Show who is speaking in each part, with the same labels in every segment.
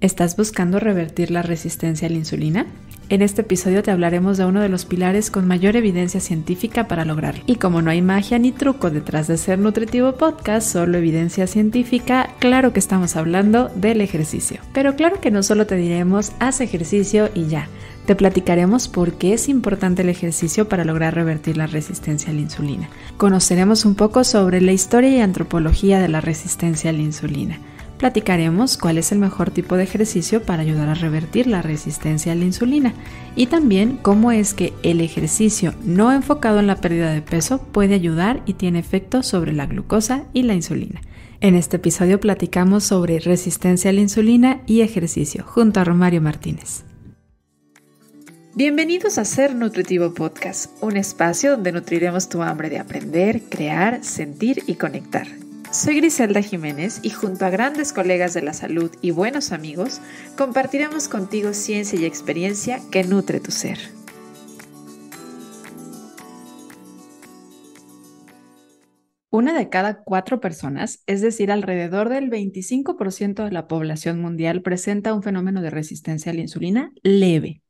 Speaker 1: ¿Estás buscando revertir la resistencia a la insulina? En este episodio te hablaremos de uno de los pilares con mayor evidencia científica para lograrlo. Y como no hay magia ni truco detrás de ser nutritivo podcast, solo evidencia científica, claro que estamos hablando del ejercicio. Pero claro que no solo te diremos haz ejercicio y ya. Te platicaremos por qué es importante el ejercicio para lograr revertir la resistencia a la insulina. Conoceremos un poco sobre la historia y antropología de la resistencia a la insulina platicaremos cuál es el mejor tipo de ejercicio para ayudar a revertir la resistencia a la insulina y también cómo es que el ejercicio no enfocado en la pérdida de peso puede ayudar y tiene efecto sobre la glucosa y la insulina. En este episodio platicamos sobre resistencia a la insulina y ejercicio junto a Romario Martínez. Bienvenidos a Ser Nutritivo Podcast, un espacio donde nutriremos tu hambre de aprender, crear, sentir y conectar soy Griselda Jiménez y junto a grandes colegas de la salud y buenos amigos, compartiremos contigo ciencia y experiencia que nutre tu ser. Una de cada cuatro personas, es decir, alrededor del 25% de la población mundial, presenta un fenómeno de resistencia a la insulina leve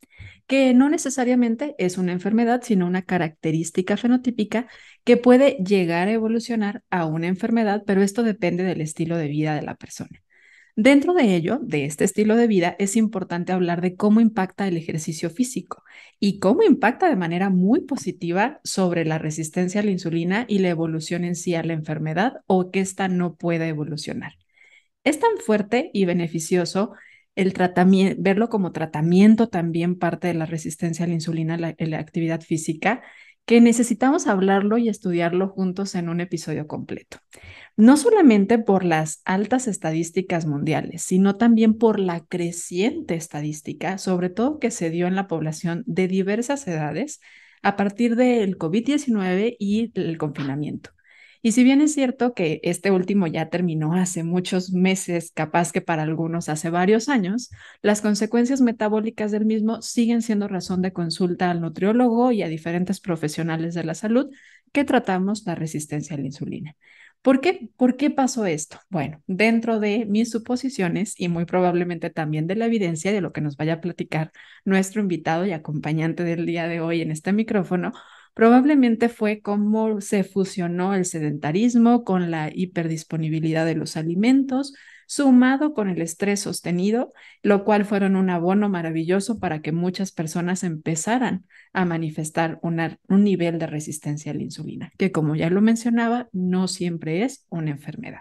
Speaker 1: que no necesariamente es una enfermedad, sino una característica fenotípica que puede llegar a evolucionar a una enfermedad, pero esto depende del estilo de vida de la persona. Dentro de ello, de este estilo de vida, es importante hablar de cómo impacta el ejercicio físico y cómo impacta de manera muy positiva sobre la resistencia a la insulina y la evolución en sí a la enfermedad o que ésta no pueda evolucionar. Es tan fuerte y beneficioso el tratamiento, verlo como tratamiento también parte de la resistencia a la insulina, la, la actividad física, que necesitamos hablarlo y estudiarlo juntos en un episodio completo. No solamente por las altas estadísticas mundiales, sino también por la creciente estadística, sobre todo que se dio en la población de diversas edades a partir del COVID-19 y el confinamiento. Y si bien es cierto que este último ya terminó hace muchos meses, capaz que para algunos hace varios años, las consecuencias metabólicas del mismo siguen siendo razón de consulta al nutriólogo y a diferentes profesionales de la salud que tratamos la resistencia a la insulina. ¿Por qué? ¿Por qué pasó esto? Bueno, dentro de mis suposiciones y muy probablemente también de la evidencia de lo que nos vaya a platicar nuestro invitado y acompañante del día de hoy en este micrófono, Probablemente fue como se fusionó el sedentarismo con la hiperdisponibilidad de los alimentos, sumado con el estrés sostenido, lo cual fueron un abono maravilloso para que muchas personas empezaran a manifestar un nivel de resistencia a la insulina, que como ya lo mencionaba, no siempre es una enfermedad.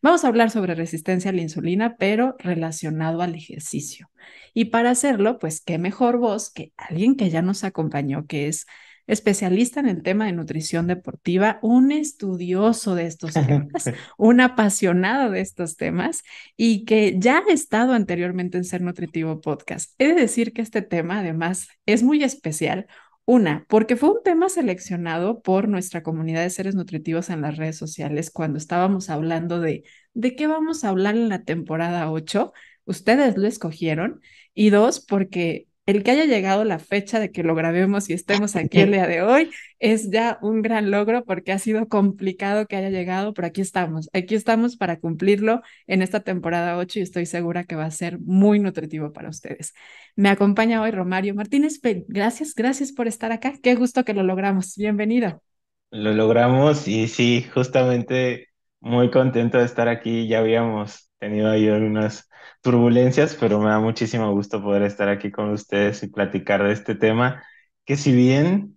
Speaker 1: Vamos a hablar sobre resistencia a la insulina, pero relacionado al ejercicio. Y para hacerlo, pues qué mejor voz que alguien que ya nos acompañó, que es especialista en el tema de nutrición deportiva, un estudioso de estos temas, un apasionado de estos temas y que ya ha estado anteriormente en Ser Nutritivo Podcast. He de decir que este tema además es muy especial una, porque fue un tema seleccionado por nuestra comunidad de seres nutritivos en las redes sociales cuando estábamos hablando de de qué vamos a hablar en la temporada 8. Ustedes lo escogieron. Y dos, porque el que haya llegado la fecha de que lo grabemos y estemos aquí el día de hoy es ya un gran logro porque ha sido complicado que haya llegado, pero aquí estamos, aquí estamos para cumplirlo en esta temporada 8 y estoy segura que va a ser muy nutritivo para ustedes. Me acompaña hoy Romario Martínez, gracias, gracias por estar acá, qué gusto que lo logramos, bienvenido.
Speaker 2: Lo logramos y sí, justamente muy contento de estar aquí, ya habíamos tenido ahí algunas turbulencias, pero me da muchísimo gusto poder estar aquí con ustedes y platicar de este tema, que si bien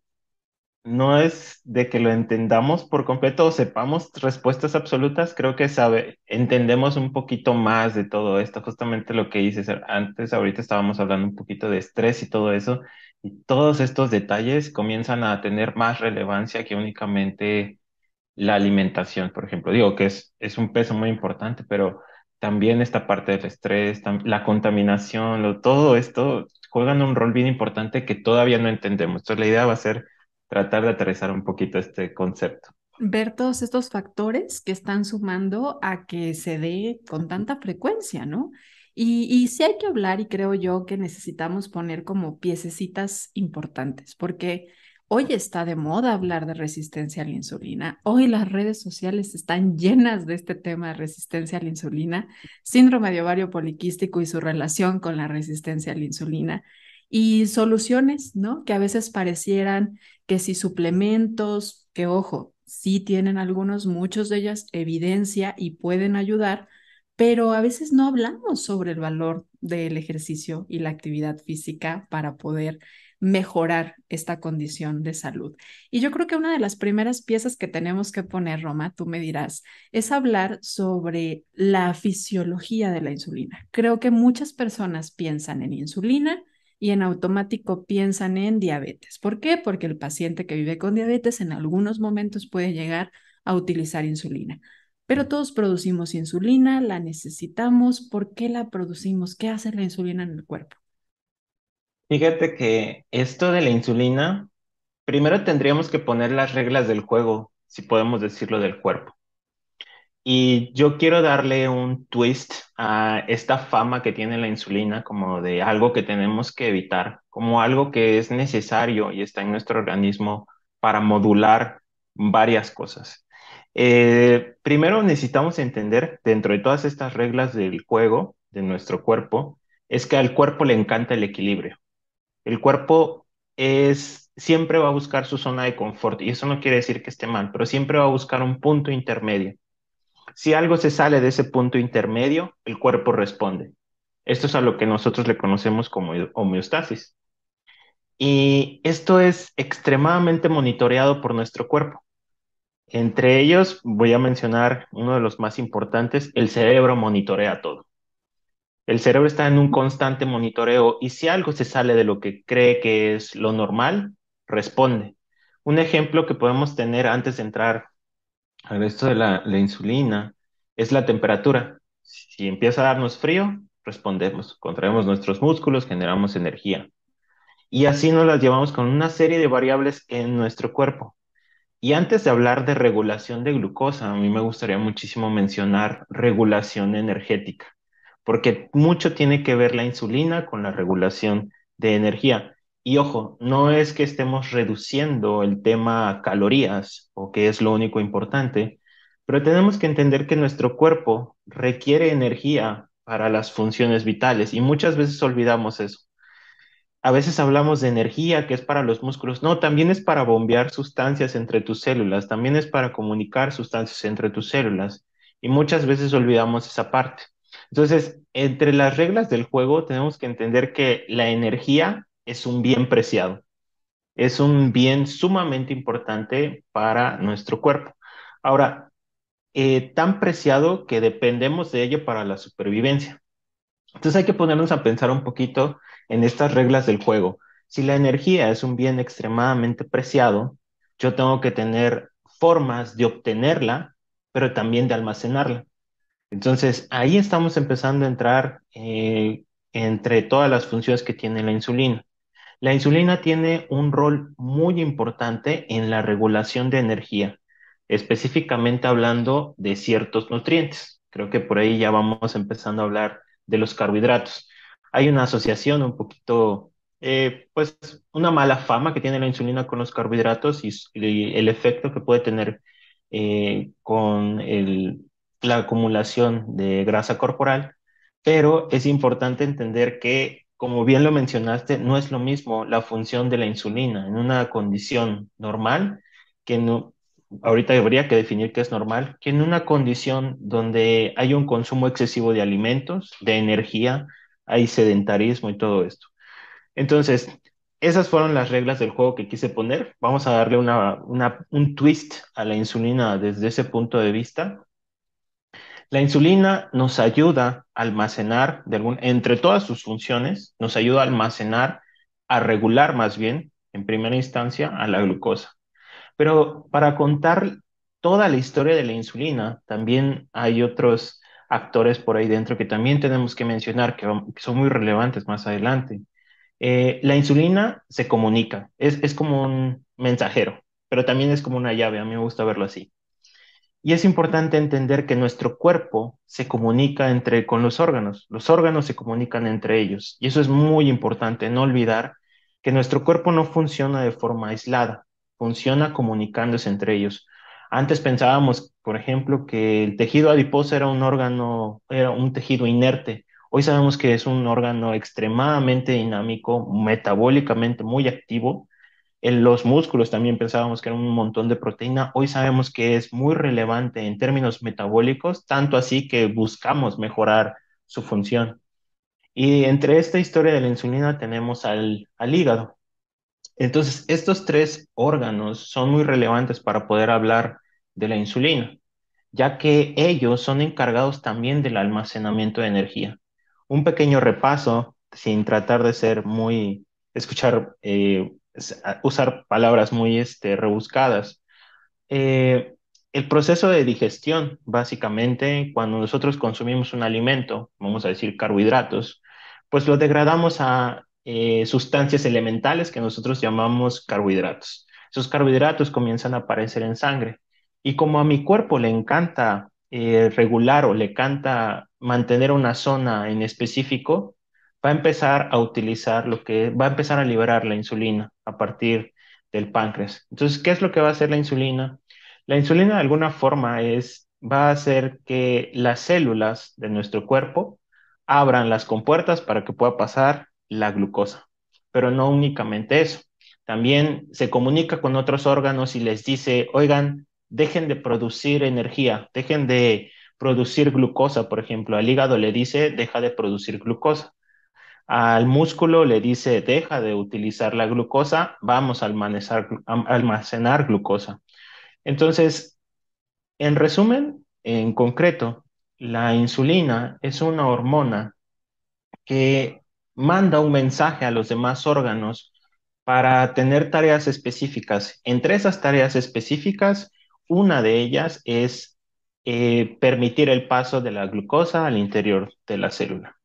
Speaker 2: no es de que lo entendamos por completo o sepamos respuestas absolutas, creo que sabe, entendemos un poquito más de todo esto, justamente lo que dices antes, ahorita estábamos hablando un poquito de estrés y todo eso, y todos estos detalles comienzan a tener más relevancia que únicamente la alimentación, por ejemplo. Digo que es, es un peso muy importante, pero también esta parte del estrés, la contaminación, lo, todo esto juegan un rol bien importante que todavía no entendemos. Entonces la idea va a ser tratar de aterrizar un poquito este concepto.
Speaker 1: Ver todos estos factores que están sumando a que se dé con tanta frecuencia, ¿no? Y, y sí hay que hablar y creo yo que necesitamos poner como piececitas importantes, porque Hoy está de moda hablar de resistencia a la insulina. Hoy las redes sociales están llenas de este tema de resistencia a la insulina, síndrome de ovario poliquístico y su relación con la resistencia a la insulina y soluciones, ¿no? Que a veces parecieran que si suplementos, que ojo, sí tienen algunos, muchos de ellas evidencia y pueden ayudar, pero a veces no hablamos sobre el valor del ejercicio y la actividad física para poder mejorar esta condición de salud. Y yo creo que una de las primeras piezas que tenemos que poner, Roma, tú me dirás, es hablar sobre la fisiología de la insulina. Creo que muchas personas piensan en insulina y en automático piensan en diabetes. ¿Por qué? Porque el paciente que vive con diabetes en algunos momentos puede llegar a utilizar insulina. Pero todos producimos insulina, la necesitamos, ¿por qué la producimos? ¿Qué hace la insulina en el cuerpo?
Speaker 2: Fíjate que esto de la insulina, primero tendríamos que poner las reglas del juego, si podemos decirlo, del cuerpo. Y yo quiero darle un twist a esta fama que tiene la insulina como de algo que tenemos que evitar, como algo que es necesario y está en nuestro organismo para modular varias cosas. Eh, primero necesitamos entender dentro de todas estas reglas del juego de nuestro cuerpo, es que al cuerpo le encanta el equilibrio. El cuerpo es siempre va a buscar su zona de confort y eso no quiere decir que esté mal, pero siempre va a buscar un punto intermedio. Si algo se sale de ese punto intermedio, el cuerpo responde. Esto es a lo que nosotros le conocemos como homeostasis. Y esto es extremadamente monitoreado por nuestro cuerpo. Entre ellos, voy a mencionar uno de los más importantes, el cerebro monitorea todo. El cerebro está en un constante monitoreo y si algo se sale de lo que cree que es lo normal, responde. Un ejemplo que podemos tener antes de entrar al resto de la, la insulina es la temperatura. Si empieza a darnos frío, respondemos, contraemos nuestros músculos, generamos energía. Y así nos las llevamos con una serie de variables en nuestro cuerpo. Y antes de hablar de regulación de glucosa, a mí me gustaría muchísimo mencionar regulación energética porque mucho tiene que ver la insulina con la regulación de energía. Y ojo, no es que estemos reduciendo el tema calorías o que es lo único importante, pero tenemos que entender que nuestro cuerpo requiere energía para las funciones vitales y muchas veces olvidamos eso. A veces hablamos de energía que es para los músculos, no, también es para bombear sustancias entre tus células, también es para comunicar sustancias entre tus células y muchas veces olvidamos esa parte. Entonces, entre las reglas del juego tenemos que entender que la energía es un bien preciado, es un bien sumamente importante para nuestro cuerpo. Ahora, eh, tan preciado que dependemos de ello para la supervivencia. Entonces hay que ponernos a pensar un poquito en estas reglas del juego. Si la energía es un bien extremadamente preciado, yo tengo que tener formas de obtenerla, pero también de almacenarla. Entonces, ahí estamos empezando a entrar eh, entre todas las funciones que tiene la insulina. La insulina tiene un rol muy importante en la regulación de energía, específicamente hablando de ciertos nutrientes. Creo que por ahí ya vamos empezando a hablar de los carbohidratos. Hay una asociación un poquito, eh, pues, una mala fama que tiene la insulina con los carbohidratos y, el efecto que puede tener eh, con el, la acumulación de grasa corporal, pero es importante entender que, como bien lo mencionaste, no es lo mismo la función de la insulina en una condición normal que no, ahorita habría que definir qué es normal, que en una condición donde hay un consumo excesivo de alimentos, de energía, hay sedentarismo y todo esto. Entonces, esas fueron las reglas del juego que quise poner. Vamos a darle una, un twist a la insulina desde ese punto de vista la insulina nos ayuda a almacenar, de entre todas sus funciones, nos ayuda a almacenar, a regular más bien, en primera instancia, a la glucosa. Pero para contar toda la historia de la insulina, también hay otros actores por ahí dentro que también tenemos que mencionar, que, son muy relevantes más adelante. Eh, la insulina se comunica, es como un mensajero, pero también es como una llave, a mí me gusta verlo así. Y es importante entender que nuestro cuerpo se comunica entre con los órganos, los órganos se comunican entre ellos. Y eso es muy importante, no olvidar que nuestro cuerpo no funciona de forma aislada, funciona comunicándose entre ellos. Antes pensábamos, por ejemplo, que el tejido adiposo era un órgano, era un tejido inerte. Hoy sabemos que es un órgano extremadamente dinámico, metabólicamente muy activo en los músculos también pensábamos que era un montón de proteína. Hoy sabemos que es muy relevante en términos metabólicos, tanto así que buscamos mejorar su función. Y entre esta historia de la insulina tenemos al, hígado. Entonces, estos tres órganos son muy relevantes para poder hablar de la insulina, ya que ellos son encargados también del almacenamiento de energía. Un pequeño repaso, sin tratar de ser muy, escuchar eh, usar palabras muy este, rebuscadas. Eh, el proceso de digestión, básicamente, cuando nosotros consumimos un alimento, vamos a decir carbohidratos, pues lo degradamos a eh, sustancias elementales que nosotros llamamos carbohidratos. Esos carbohidratos comienzan a aparecer en sangre. Y como a mi cuerpo le encanta eh, regular o le encanta mantener una zona en específico, va a empezar a utilizar lo que va a empezar a liberar la insulina a partir del páncreas. Entonces, ¿qué es lo que va a hacer la insulina? La insulina de alguna forma es, va a hacer que las células de nuestro cuerpo abran las compuertas para que pueda pasar la glucosa. Pero no únicamente eso. También se comunica con otros órganos y les dice, oigan, dejen de producir energía, dejen de producir glucosa, por ejemplo. Al hígado le dice, deja de producir glucosa al músculo le dice, deja de utilizar la glucosa, vamos a almacenar, glucosa. Entonces, en resumen, en concreto, la insulina es una hormona que manda un mensaje a los demás órganos para tener tareas específicas. Entre esas tareas específicas, una de ellas es eh, permitir el paso de la glucosa al interior de la célula.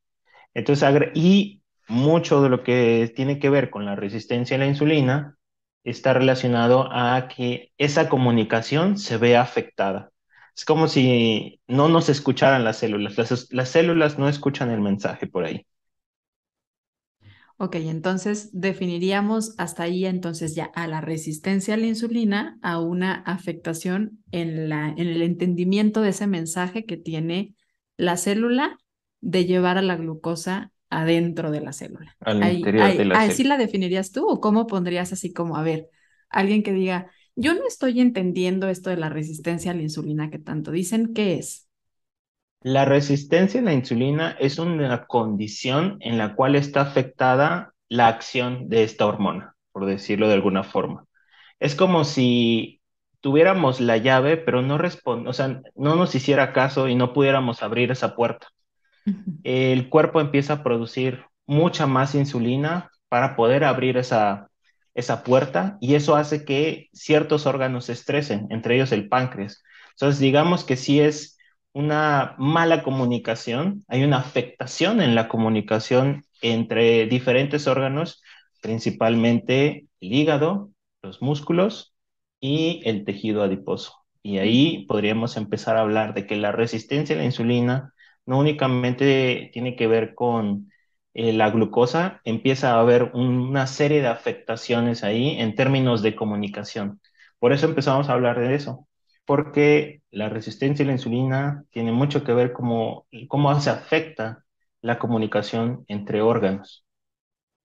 Speaker 2: Entonces, y mucho de lo que tiene que ver con la resistencia a la insulina está relacionado a que esa comunicación se ve afectada. Es como si no nos escucharan las células. Las, células no escuchan el mensaje por ahí.
Speaker 1: Ok, entonces definiríamos hasta ahí entonces ya a la resistencia a la insulina, a una afectación en, la, en el entendimiento de ese mensaje que tiene la célula de llevar a la glucosa adentro de la célula. la ¿Así la definirías tú o cómo pondrías así como, a ver, alguien que diga, yo no estoy entendiendo esto de la resistencia a la insulina que tanto dicen,
Speaker 2: ¿qué es? La resistencia a la insulina es una condición en la cual está afectada la acción de esta hormona, por decirlo de alguna forma. Es como si tuviéramos la llave, pero no responde, o sea, no nos hiciera caso y no pudiéramos abrir esa puerta el cuerpo empieza a producir mucha más insulina para poder abrir esa, esa puerta y eso hace que ciertos órganos se estresen, entre ellos el páncreas. Entonces, digamos que si es una mala comunicación, hay una afectación en la comunicación entre diferentes órganos, principalmente el hígado, los músculos y el tejido adiposo. Y ahí podríamos empezar a hablar de que la resistencia a la insulina no únicamente tiene que ver con eh, la glucosa, empieza a haber una serie de afectaciones ahí en términos de comunicación. Por eso empezamos a hablar de eso, porque la resistencia a la insulina tiene mucho que ver cómo, cómo se afecta la comunicación entre órganos.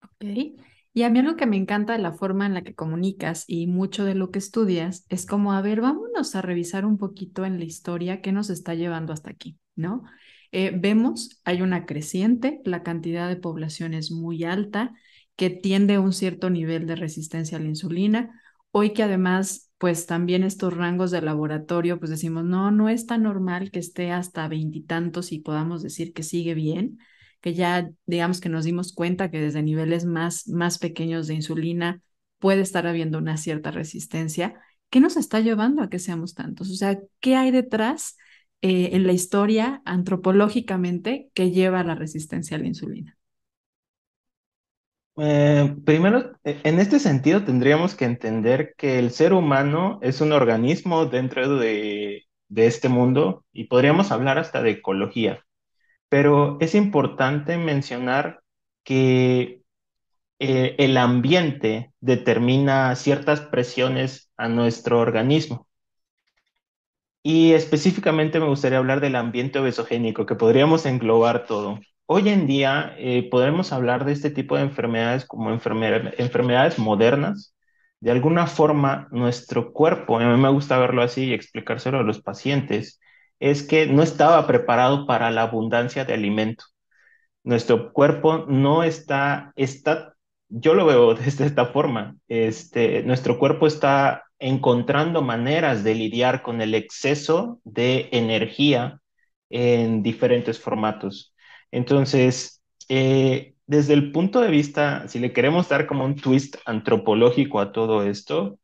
Speaker 1: Ok. Y a mí lo que me encanta de la forma en la que comunicas y mucho de lo que estudias es como, a ver, vámonos a revisar un poquito en la historia que nos está llevando hasta aquí, ¿no? Eh, vemos, hay una creciente, la cantidad de población es muy alta, que tiende a un cierto nivel de resistencia a la insulina. Hoy que además, pues también estos rangos de laboratorio, pues decimos, no, no es tan normal que esté hasta veintitantos y, podamos decir que sigue bien, que ya digamos que nos dimos cuenta que desde niveles más, más pequeños de insulina puede estar habiendo una cierta resistencia. ¿Qué nos está llevando a que seamos tantos? O sea, ¿qué hay detrás eh, en la historia antropológicamente que lleva a la resistencia a la insulina?
Speaker 2: Eh, primero, e, en este sentido tendríamos que entender que el ser humano es un organismo dentro de, este mundo y podríamos hablar hasta de ecología. Pero es importante mencionar que eh, el ambiente determina ciertas presiones a nuestro organismo. Y específicamente me gustaría hablar del ambiente obesogénico, que podríamos englobar todo. Hoy en día eh, podemos hablar de este tipo de enfermedades como enfermedades modernas. De alguna forma, nuestro cuerpo, a mí me gusta verlo así y explicárselo a los pacientes, es que no estaba preparado para la abundancia de alimento. Nuestro cuerpo no está, está yo lo veo desde esta forma, este, nuestro cuerpo está encontrando maneras de lidiar con el exceso de energía en diferentes formatos. Entonces, eh, desde el punto de vista, si le queremos dar como un twist antropológico a todo esto,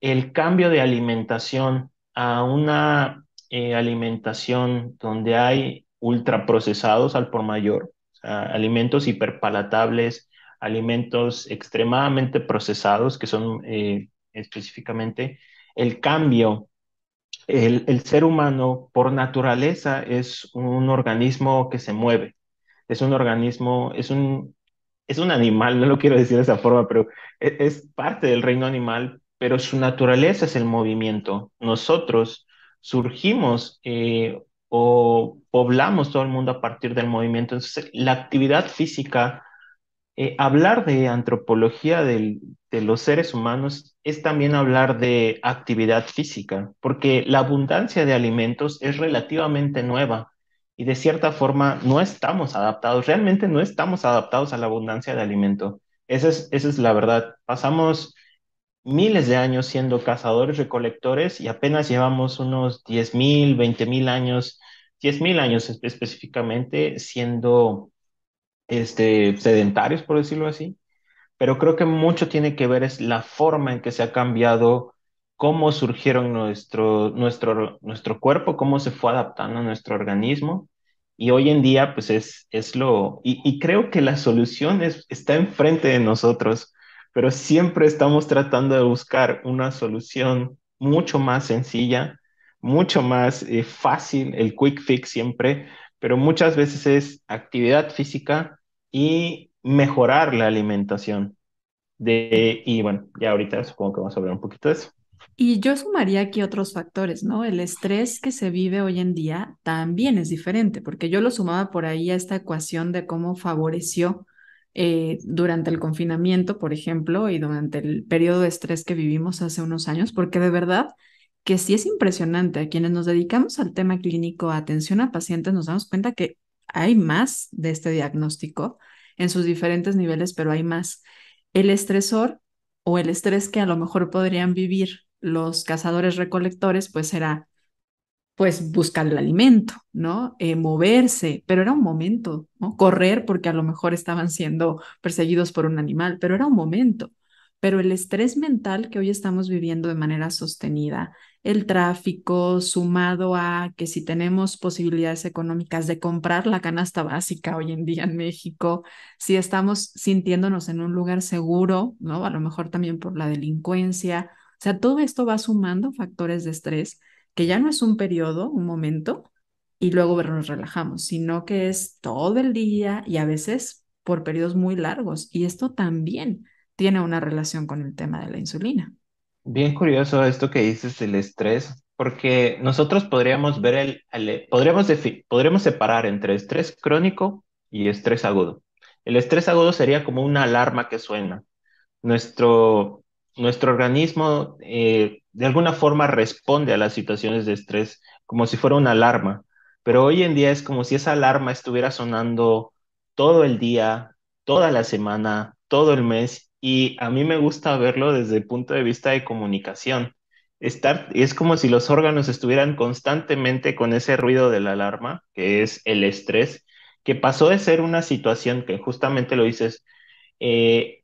Speaker 2: el cambio de alimentación a una eh, alimentación donde hay ultraprocesados al por mayor, alimentos hiperpalatables, alimentos extremadamente procesados que son eh, específicamente, el cambio. El, ser humano, por naturaleza, es un organismo que se mueve, es un organismo, es un, es un animal, no lo quiero decir de esa forma, pero e, es, parte del reino animal, pero su naturaleza es el movimiento. Nosotros surgimos eh, o poblamos todo el mundo a partir del movimiento. Entonces, la actividad física eh, hablar de antropología de los seres humanos es también hablar de actividad física, porque la abundancia de alimentos es relativamente nueva y de cierta forma no estamos adaptados, realmente no estamos adaptados a la abundancia de alimento. Esa es, esa es la verdad. Pasamos miles de años siendo cazadores recolectores y apenas llevamos unos 10.000, 20.000 años, 10.000 años específicamente siendo este, sedentarios, por decirlo así, pero creo que mucho tiene que ver es la forma en que se ha cambiado cómo surgieron nuestro, nuestro, nuestro cuerpo, cómo se fue adaptando a nuestro organismo. Y hoy en día, pues es, es lo, y, creo que la solución está enfrente de nosotros, pero siempre estamos tratando de buscar una solución mucho más sencilla, mucho más eh, fácil, el quick fix siempre, pero muchas veces es actividad física, y mejorar la alimentación. De, y bueno, ya ahorita supongo que vamos a hablar un poquito de eso.
Speaker 1: Y yo sumaría aquí otros factores, ¿no? El estrés que se vive hoy en día también es diferente, porque yo lo sumaba por ahí a esta ecuación de cómo favoreció eh, durante el confinamiento, por ejemplo, y durante el periodo de estrés que vivimos hace unos años, porque de verdad que sí es impresionante. A quienes nos dedicamos al tema clínico, atención a pacientes, nos damos cuenta que hay más de este diagnóstico en sus diferentes niveles, pero hay más. El estresor o el estrés que a lo mejor podrían vivir los cazadores recolectores, pues era pues buscar el alimento, ¿no? Eh, moverse, pero era un momento, ¿no? Correr porque a lo mejor estaban siendo perseguidos por un animal, pero era un momento. Pero el estrés mental que hoy estamos viviendo de manera sostenida, el tráfico, sumado a que si tenemos posibilidades económicas de comprar la canasta básica hoy en día en México, si estamos sintiéndonos en un lugar seguro, ¿no? A lo mejor también por la delincuencia. O sea, todo esto va sumando factores de estrés que ya no es un periodo, un momento, y luego nos relajamos, sino que es todo el día y a veces por periodos muy largos. Y esto también tiene una relación con el tema de la insulina.
Speaker 2: Bien curioso esto que dices del estrés, porque nosotros podríamos ver el, podríamos, separar entre estrés crónico y estrés agudo. El estrés agudo sería como una alarma que suena. Nuestro, nuestro organismo eh, de alguna forma responde a las situaciones de estrés como si fuera una alarma, pero hoy en día es como si esa alarma estuviera sonando todo el día, toda la semana, todo el mes y a mí me gusta verlo desde el punto de vista de comunicación. Estar, es como si los órganos estuvieran constantemente con ese ruido de la alarma, que es el estrés, que pasó de ser una situación que justamente lo dices, eh,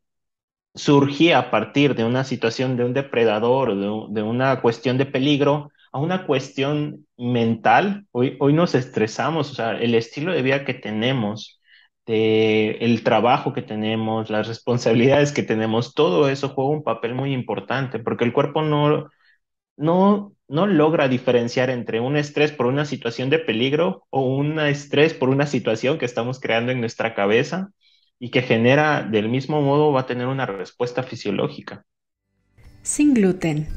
Speaker 2: surgía a partir de una situación de un depredador, de, una cuestión de peligro, a una cuestión mental. Hoy, hoy nos estresamos, o sea, el estilo de vida que tenemos, este, el trabajo que tenemos, las responsabilidades que tenemos, todo eso juega un papel muy importante porque el cuerpo no, no, no logra diferenciar entre un estrés por una situación de peligro o un estrés por una situación que estamos creando en nuestra cabeza y que genera del mismo modo va a tener una respuesta fisiológica.
Speaker 1: Sin gluten,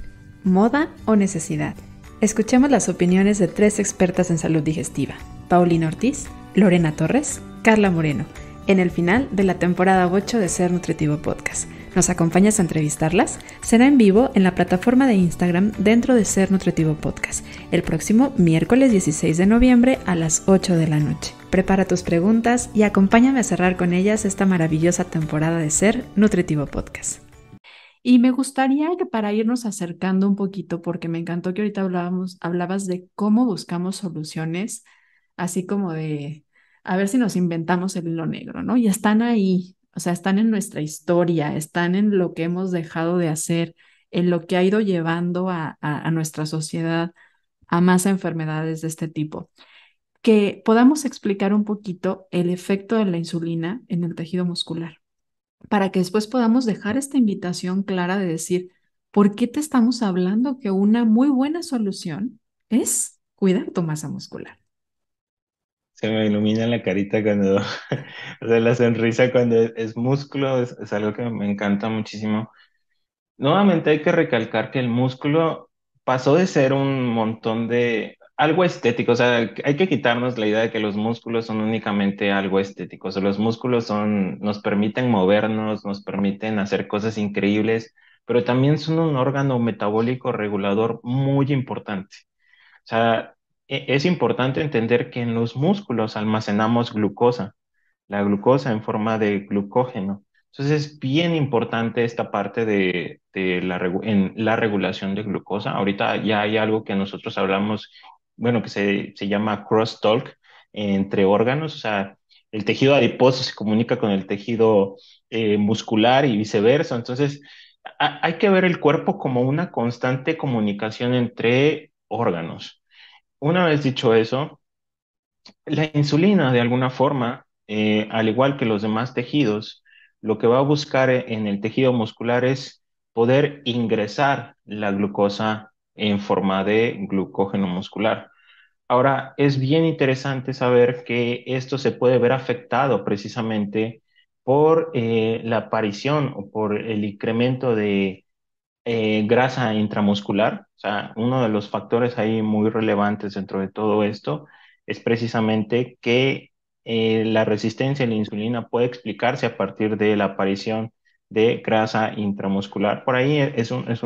Speaker 1: moda o necesidad. Escuchemos las opiniones de tres expertas en salud digestiva, Paulina Ortiz, Lorena Torres Carla Moreno, en el final de la temporada 8 de Ser Nutritivo Podcast. ¿Nos acompañas a entrevistarlas? Será en vivo en la plataforma de Instagram dentro de Ser Nutritivo Podcast, el próximo miércoles 16 de noviembre a las 8 de la noche. Prepara tus preguntas y acompáñame a cerrar con ellas esta maravillosa temporada de Ser Nutritivo Podcast. Y me gustaría que para irnos acercando un poquito, porque me encantó que ahorita hablabas de cómo buscamos soluciones, así como de a ver si nos inventamos el hilo negro, ¿no? Y están ahí, o sea, están en nuestra historia, están en lo que hemos dejado de hacer, en lo que ha ido llevando a, a nuestra sociedad a más enfermedades de este tipo. Que podamos explicar un poquito el efecto de la insulina en el tejido muscular, para que después podamos dejar esta invitación clara de decir, ¿por qué te estamos hablando que una muy buena solución es cuidar tu masa muscular?
Speaker 2: se me ilumina la carita cuando, o la sonrisa cuando es, músculo, es, algo que me encanta muchísimo. Nuevamente hay que recalcar que el músculo pasó de ser un montón de algo estético, o sea, hay que quitarnos la idea de que los músculos son únicamente algo estético, o sea, los músculos son, nos permiten movernos, nos permiten hacer cosas increíbles, pero también son un órgano metabólico regulador muy importante. O sea, e, es importante entender que en los músculos almacenamos glucosa, la glucosa en forma de glucógeno. Entonces es bien importante esta parte de, la, regulación de glucosa. Ahorita ya hay algo que nosotros hablamos, bueno, que se, llama cross-talk entre órganos, o sea, el tejido adiposo se comunica con el tejido eh, muscular y viceversa. Entonces hay que ver el cuerpo como una constante comunicación entre órganos. Una vez dicho eso, la insulina de alguna forma, eh, al igual que los demás tejidos, lo que va a buscar e-, en el tejido muscular es poder ingresar la glucosa en forma de glucógeno muscular. Ahora, es bien interesante saber que esto se puede ver afectado precisamente por eh, la aparición o por el incremento de eh, grasa intramuscular. O sea, uno de los factores ahí muy relevantes dentro de todo esto es precisamente que eh, la resistencia a la insulina puede explicarse a partir de la aparición de grasa intramuscular. Por ahí es, es,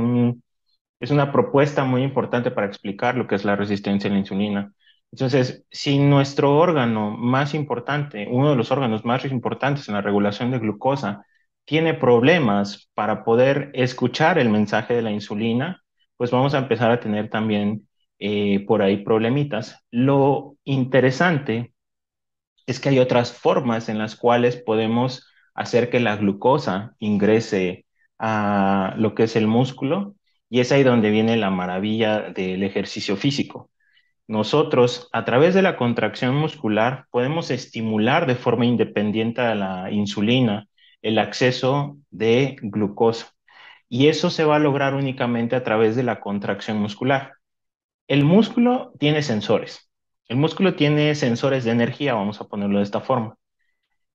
Speaker 2: es una propuesta muy importante para explicar lo que es la resistencia a la insulina. Entonces, si nuestro órgano más importante, uno de los órganos más importantes en la regulación de glucosa, tiene problemas para poder escuchar el mensaje de la insulina, pues vamos a empezar a tener también eh, por ahí problemitas. Lo interesante es que hay otras formas en las cuales podemos hacer que la glucosa ingrese a lo que es el músculo y es ahí donde viene la maravilla del ejercicio físico. Nosotros, a través de la contracción muscular, podemos estimular de forma independiente a la insulina el acceso de glucosa. Y eso se va a lograr únicamente a través de la contracción muscular. El músculo tiene sensores. El músculo tiene sensores de energía, vamos a ponerlo de esta forma.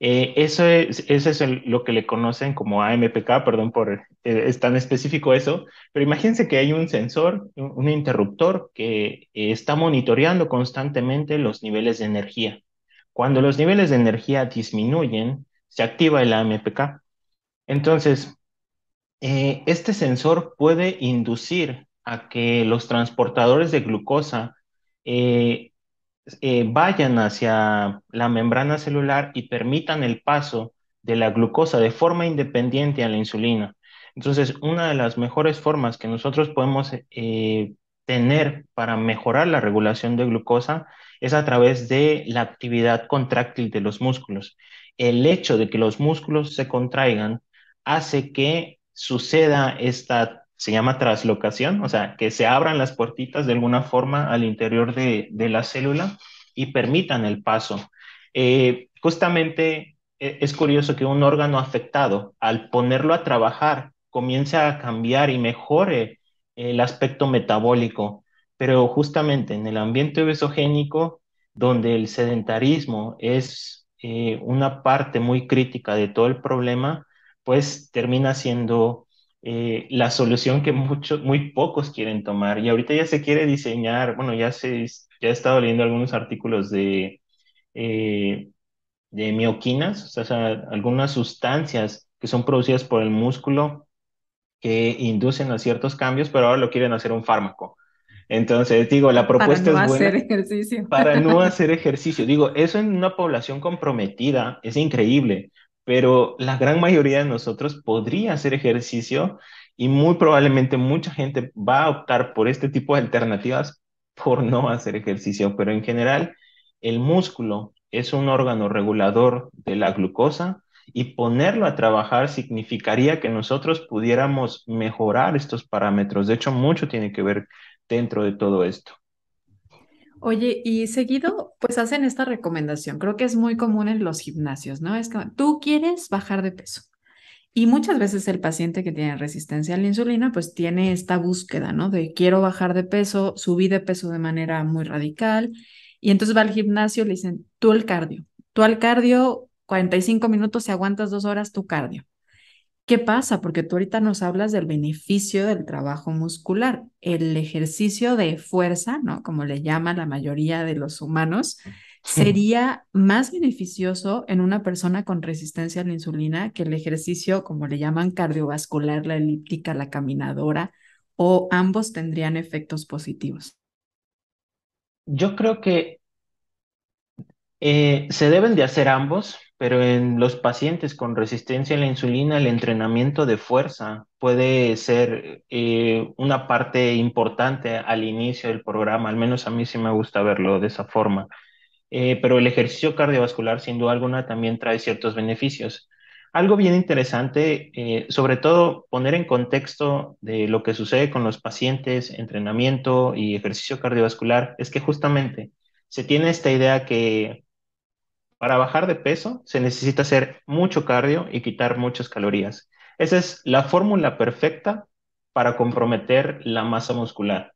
Speaker 2: Eh, eso es, es lo que le conocen como AMPK, perdón por, eh, es tan específico eso, pero imagínense que hay un sensor, un, interruptor que eh, está monitoreando constantemente los niveles de energía. Cuando los niveles de energía disminuyen, se activa el AMPK. Entonces, eh, este sensor puede inducir a que los transportadores de glucosa eh, eh, vayan hacia la membrana celular y permitan el paso de la glucosa de forma independiente a la insulina. Entonces, una de las mejores formas que nosotros podemos tener para mejorar la regulación de glucosa es a través de la actividad contráctil de los músculos el hecho de que los músculos se contraigan hace que suceda esta, se llama traslocación, o sea, que se abran las puertitas de alguna forma al interior de, la célula y permitan el paso. Eh, justamente e, es curioso que un órgano afectado, al ponerlo a trabajar, comience a cambiar y mejore eh, el aspecto metabólico, pero justamente en el ambiente obesogénico, donde el sedentarismo es eh, una parte muy crítica de todo el problema, pues termina siendo eh, la solución que muchos, muy pocos quieren tomar. Y ahorita ya se quiere diseñar, bueno, ya, se, ya he estado leyendo algunos artículos de, eh, de mioquinas, o sea, algunas sustancias que son producidas por el músculo que inducen a ciertos cambios, pero ahora lo quieren hacer un fármaco. Entonces, digo, la propuesta para no es Hacer
Speaker 1: ejercicio. Para no
Speaker 2: hacer ejercicio. Digo, eso en una población comprometida es increíble, pero la gran mayoría de nosotros podría hacer ejercicio y muy probablemente mucha gente va a optar por este tipo de alternativas por no hacer ejercicio, pero en general el músculo es un órgano regulador de la glucosa y ponerlo a trabajar significaría que nosotros pudiéramos mejorar estos parámetros. De hecho, mucho tiene que ver dentro de todo esto.
Speaker 1: Oye, y seguido, pues hacen esta recomendación. Creo que es muy común en los gimnasios, ¿no? Es que tú quieres bajar de peso. Y muchas veces el paciente que tiene resistencia a la insulina, pues tiene esta búsqueda, ¿no? De quiero bajar de peso, subí de peso de manera muy radical. Y entonces va al gimnasio, le dicen, tú el cardio. Tú al cardio, 45 minutos, si aguantas dos horas, tu cardio. ¿Qué pasa? Porque tú ahorita nos hablas del beneficio del trabajo muscular, el ejercicio de fuerza, ¿no? Como le llama la mayoría de los humanos, sería más beneficioso en una persona con resistencia a la insulina que el ejercicio, como le llaman, cardiovascular, la elíptica, la caminadora, o ambos tendrían efectos positivos.
Speaker 2: Yo creo que eh, se deben de hacer ambos pero en los pacientes con resistencia a la insulina, el entrenamiento de fuerza puede ser eh, una parte importante al inicio del programa, al menos a mí sí me gusta verlo de esa forma. Eh, pero el ejercicio cardiovascular, sin duda alguna, también trae ciertos beneficios. Algo bien interesante, eh, sobre todo poner en contexto de lo que sucede con los pacientes, entrenamiento y ejercicio cardiovascular, es que justamente se tiene esta idea que para bajar de peso se necesita hacer mucho cardio y quitar muchas calorías. Esa es la fórmula perfecta para comprometer la masa muscular.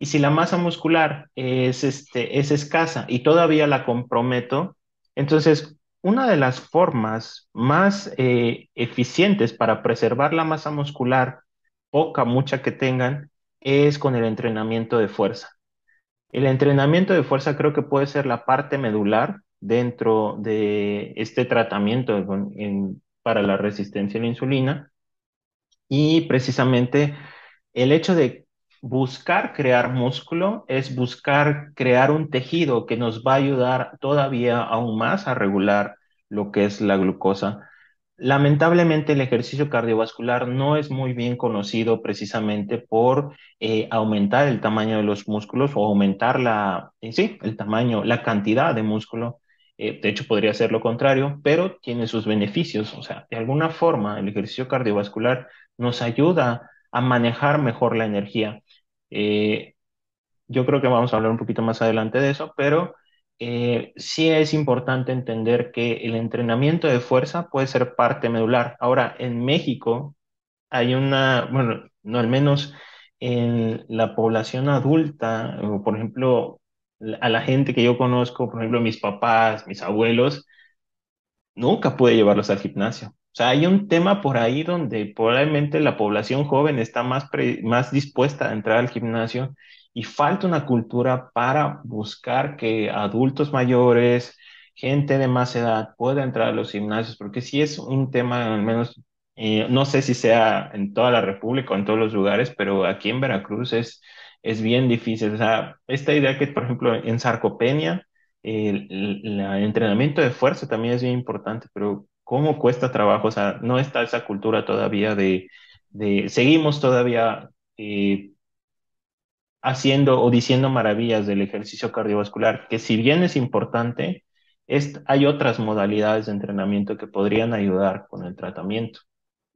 Speaker 2: Y si la masa muscular es, este, es escasa y todavía la comprometo, entonces una de las formas más eh, eficientes para preservar la masa muscular, poca, mucha que tengan, es con el entrenamiento de fuerza. El entrenamiento de fuerza creo que puede ser la parte medular dentro de este tratamiento para la resistencia a la insulina. Y precisamente el hecho de buscar crear músculo es buscar crear un tejido que nos va a ayudar todavía aún más a regular lo que es la glucosa. Lamentablemente el ejercicio cardiovascular no es muy bien conocido precisamente por eh, aumentar el tamaño de los músculos o aumentar la, sí, el tamaño, la cantidad de músculo. Eh, de hecho, podría ser lo contrario, pero tiene sus beneficios. O sea, de alguna forma, el ejercicio cardiovascular nos ayuda a manejar mejor la energía. Eh, yo creo que vamos a hablar un poquito más adelante de eso, pero eh, sí es importante entender que el entrenamiento de fuerza puede ser parte medular. Ahora, en México hay una, bueno, no al menos en la población adulta, por ejemplo, a la gente que yo conozco, por ejemplo, mis papás, mis abuelos, nunca pude llevarlos al gimnasio. O sea, hay un tema por ahí donde probablemente la población joven está más, más dispuesta a entrar al gimnasio y falta una cultura para buscar que adultos mayores, gente de más edad pueda entrar a los gimnasios, porque si es un tema, al menos, eh, no sé si sea en toda la República o en todos los lugares, pero aquí en Veracruz es es bien difícil. O sea, esta idea que, por ejemplo, en sarcopenia, el, entrenamiento de fuerza también es bien importante, pero ¿cómo cuesta trabajo? O sea, no está esa cultura todavía de, de seguimos todavía eh, haciendo o diciendo maravillas del ejercicio cardiovascular, que si bien es importante, hay otras modalidades de entrenamiento que podrían ayudar con el tratamiento.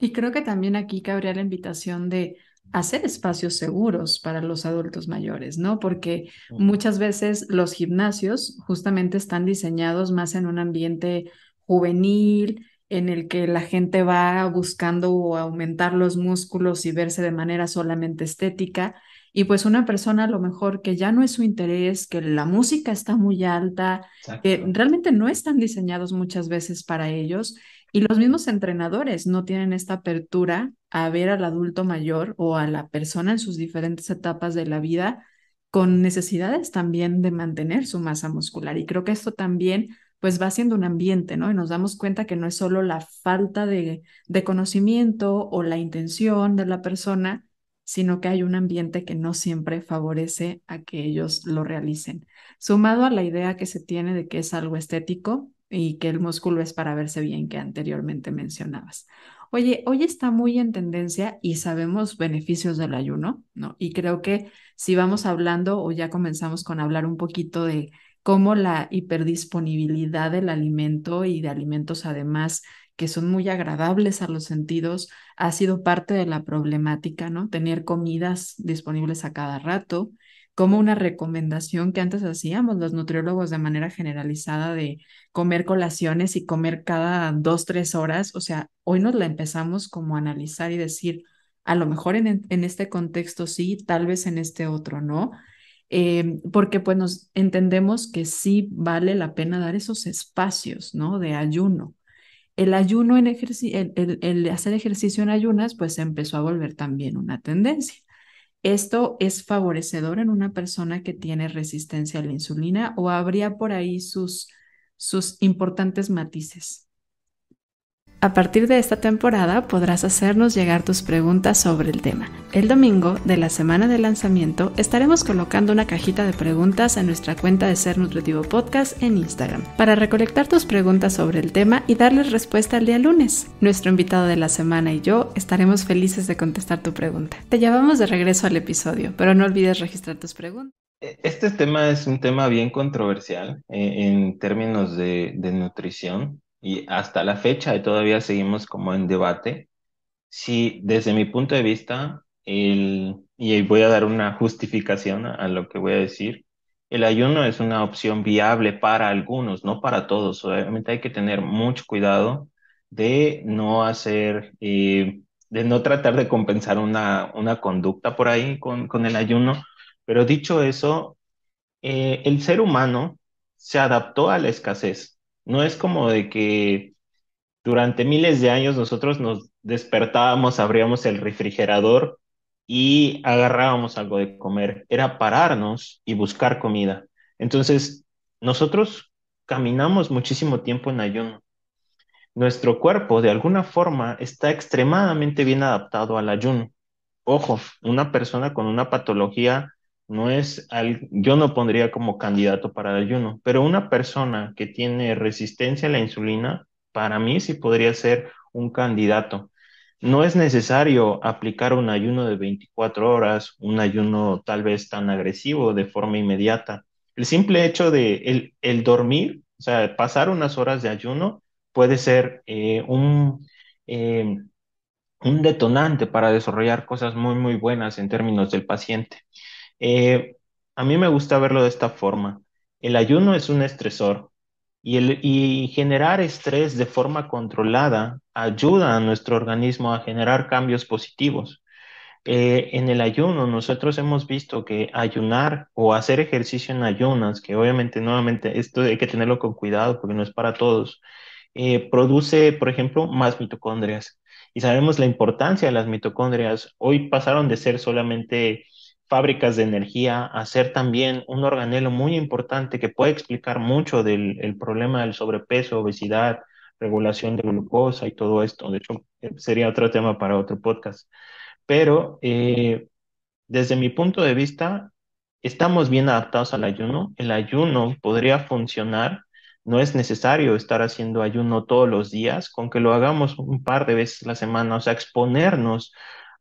Speaker 1: Y creo que también aquí cabría la invitación de hacer espacios seguros para los adultos mayores, ¿no? Porque muchas veces los gimnasios justamente están diseñados más en un ambiente juvenil, en el que la gente va buscando aumentar los músculos y verse de manera solamente estética. Y pues una persona a lo mejor que ya no es su interés, que la música está muy alta, que realmente no están diseñados muchas veces para ellos y los mismos entrenadores no tienen esta apertura a ver al adulto mayor o a la persona en sus diferentes etapas de la vida con necesidades también de mantener su masa muscular. Y creo que esto también pues va siendo un ambiente, ¿no? Y nos damos cuenta que no es solo la falta de, de conocimiento o la intención de la persona, sino que hay un ambiente que no siempre favorece a que ellos lo realicen. Sumado a la idea que se tiene de que es algo estético, y que el músculo es para verse bien que anteriormente mencionabas. Oye, hoy está muy en tendencia y sabemos beneficios del ayuno, ¿no? Y creo que si vamos hablando o ya comenzamos con hablar un poquito de cómo la hiperdisponibilidad del alimento y de alimentos además que son muy agradables a los sentidos ha sido parte de la problemática, ¿no? Tener comidas disponibles a cada rato, como una recomendación que antes hacíamos los nutriólogos de manera generalizada de comer colaciones y comer cada dos, tres horas, o sea, hoy nos la empezamos como a analizar y decir, a lo mejor en, este contexto sí, tal vez en este otro no, em, porque pues nos entendemos que sí vale la pena dar esos espacios, ¿no? De ayuno el ayuno en el, el, el, hacer ejercicio en ayunas, pues empezó a volver también una tendencia. ¿Esto es favorecedor en una persona que tiene resistencia a la insulina o habría por ahí sus, sus importantes matices? A partir de esta temporada podrás hacernos llegar tus preguntas sobre el tema. El domingo de la semana de lanzamiento estaremos colocando una cajita de preguntas en nuestra cuenta de Ser Nutritivo Podcast en Instagram para recolectar tus preguntas sobre el tema y darles respuesta el día lunes. Nuestro invitado de la semana y yo estaremos felices de contestar tu pregunta. Te llevamos de regreso al episodio, pero no olvides registrar tus preguntas.
Speaker 2: Este tema es un tema bien controversial eh, en, términos de nutrición y hasta la fecha todavía seguimos como en debate, si desde mi punto de vista, el, y voy a dar una justificación a, lo que voy a decir, el ayuno es una opción viable para algunos, no para todos. Obviamente hay que tener mucho cuidado de no hacer, eh, de no tratar de compensar una, una conducta por ahí con, con el ayuno. Pero dicho eso, eh, el ser humano se adaptó a la escasez. No es como de que durante miles de años nosotros nos despertábamos, abríamos el refrigerador y agarrábamos algo de comer. Era pararnos y buscar comida. Entonces, nosotros caminamos muchísimo tiempo en ayuno. Nuestro cuerpo, de alguna forma, está extremadamente bien adaptado al ayuno. Ojo, una persona con una patología no es yo no pondría como candidato para el ayuno, pero una persona que tiene resistencia a la insulina, para mí sí podría ser un candidato. No es necesario aplicar un ayuno de 24 horas, un ayuno tal vez tan agresivo de forma inmediata. El simple hecho de el, dormir, o sea, pasar unas horas de ayuno puede ser eh, un, eh, un detonante para desarrollar cosas muy, muy buenas en términos del paciente. Eh, a mí me gusta verlo de esta forma. El ayuno es un estresor y, el, y generar estrés de forma controlada ayuda a nuestro organismo a generar cambios positivos. Eh, en el ayuno, nosotros hemos visto que ayunar o hacer ejercicio en ayunas, que obviamente nuevamente esto hay que tenerlo con cuidado porque no es para todos, eh, produce, por ejemplo, más mitocondrias. Y sabemos la importancia de las mitocondrias. Hoy pasaron de ser solamente fábricas de energía, hacer también un organelo muy importante que puede explicar mucho del problema del sobrepeso, obesidad, regulación de glucosa y todo esto. De hecho, sería otro tema para otro podcast. Pero eh, desde mi punto de vista, estamos bien adaptados al ayuno. El ayuno podría funcionar. No es necesario estar haciendo ayuno todos los días, con que lo hagamos un par de veces a la semana, o sea, exponernos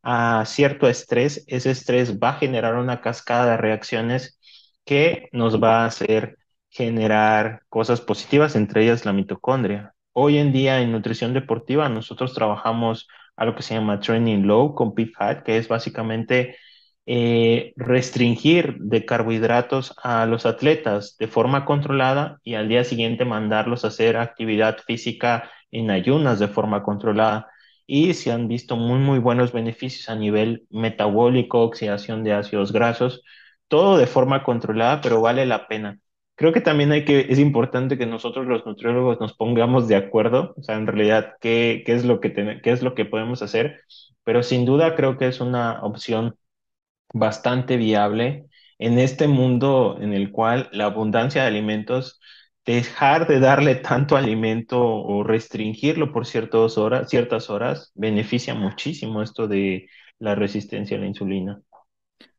Speaker 2: a cierto estrés, ese estrés va a generar una cascada de reacciones que nos va a hacer generar cosas positivas, entre ellas la mitocondria. Hoy en día en nutrición deportiva nosotros trabajamos a lo que se llama training low con fat que es básicamente eh, restringir de carbohidratos a los atletas de forma controlada y al día siguiente mandarlos a hacer actividad física en ayunas de forma controlada y se han visto muy, muy buenos beneficios a nivel metabólico, oxidación de ácidos grasos, todo de forma controlada, pero vale la pena. Creo que también hay que, es importante que nosotros los nutriólogos nos pongamos de acuerdo, o sea, en realidad, qué, qué es, lo que qué es lo que podemos hacer, pero sin duda creo que es una opción bastante viable en este mundo en el cual la abundancia de alimentos dejar de darle tanto alimento o restringirlo por ciertas horas, ciertas horas beneficia muchísimo esto de la resistencia a la insulina.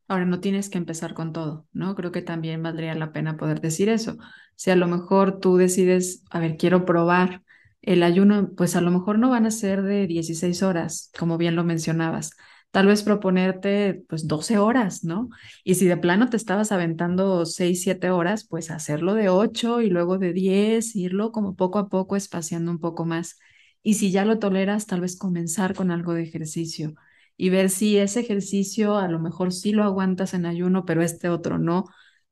Speaker 1: Ahora, no tienes que empezar con todo, ¿no? Creo que también valdría la pena poder decir eso. Si a lo mejor tú decides, a ver, quiero probar el ayuno, pues a lo mejor no van a ser de 16 horas, como bien lo mencionabas, tal vez proponerte pues 12 horas, ¿no? Y si de plano te estabas aventando 6, 7 horas, pues hacerlo de 8 y luego de 10, irlo como poco a poco espaciando un poco más. Y si ya lo toleras, tal vez comenzar con algo de ejercicio y ver si ese ejercicio a lo mejor sí lo aguantas en ayuno, pero este otro no.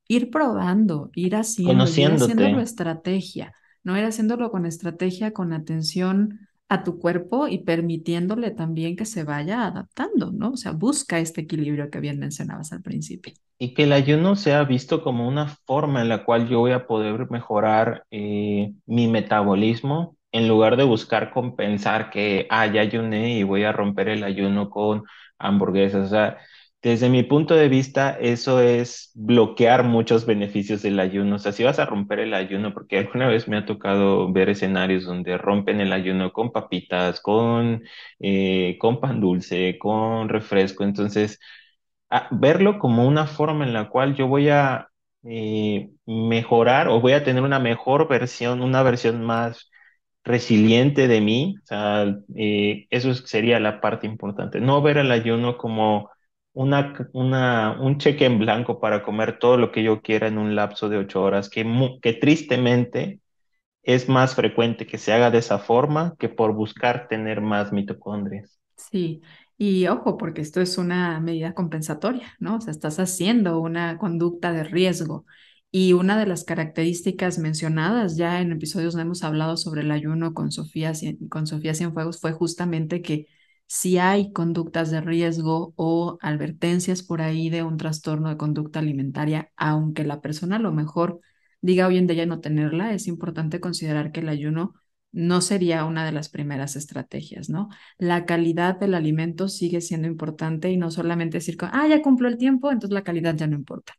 Speaker 1: Ir probando, ir haciendo, ir haciéndolo estrategia, no ir haciéndolo con estrategia, con atención a tu cuerpo y permitiéndole también que se vaya adaptando, ¿no? O sea, busca este equilibrio que bien mencionabas al principio.
Speaker 2: Y que el ayuno sea visto como una forma en la cual yo voy a poder mejorar eh, mi metabolismo en lugar de buscar compensar que, ah, ya ayuné y voy a romper el ayuno con hamburguesas. O sea, desde mi punto de vista, eso es bloquear muchos beneficios del ayuno. O sea, si vas a romper el ayuno, porque alguna vez me ha tocado ver escenarios donde rompen el ayuno con papitas, con, eh, con pan dulce, con refresco. Entonces, verlo como una forma en la cual yo voy a eh, mejorar o voy a tener una mejor versión, una versión más resiliente de mí. O sea, eh, eso sería la parte importante. No ver el ayuno como un cheque en blanco para comer todo lo que yo quiera en un lapso de ocho horas, que, tristemente es más frecuente que se haga de esa forma que por buscar tener más mitocondrias.
Speaker 1: Sí, y ojo, porque esto es una medida compensatoria, ¿no? O sea, estás haciendo una conducta de riesgo. Y una de las características mencionadas, ya en episodios donde hemos hablado sobre el ayuno con Sofía, con Sofía Cienfuegos, fue justamente que si hay conductas de riesgo o advertencias por ahí de un trastorno de conducta alimentaria, aunque la persona a lo mejor diga hoy en día no tenerla, es importante considerar que el ayuno no sería una de las primeras estrategias, ¿no? La calidad del alimento sigue siendo importante y no solamente decir, ah, ya cumplo el tiempo, entonces la calidad ya no importa.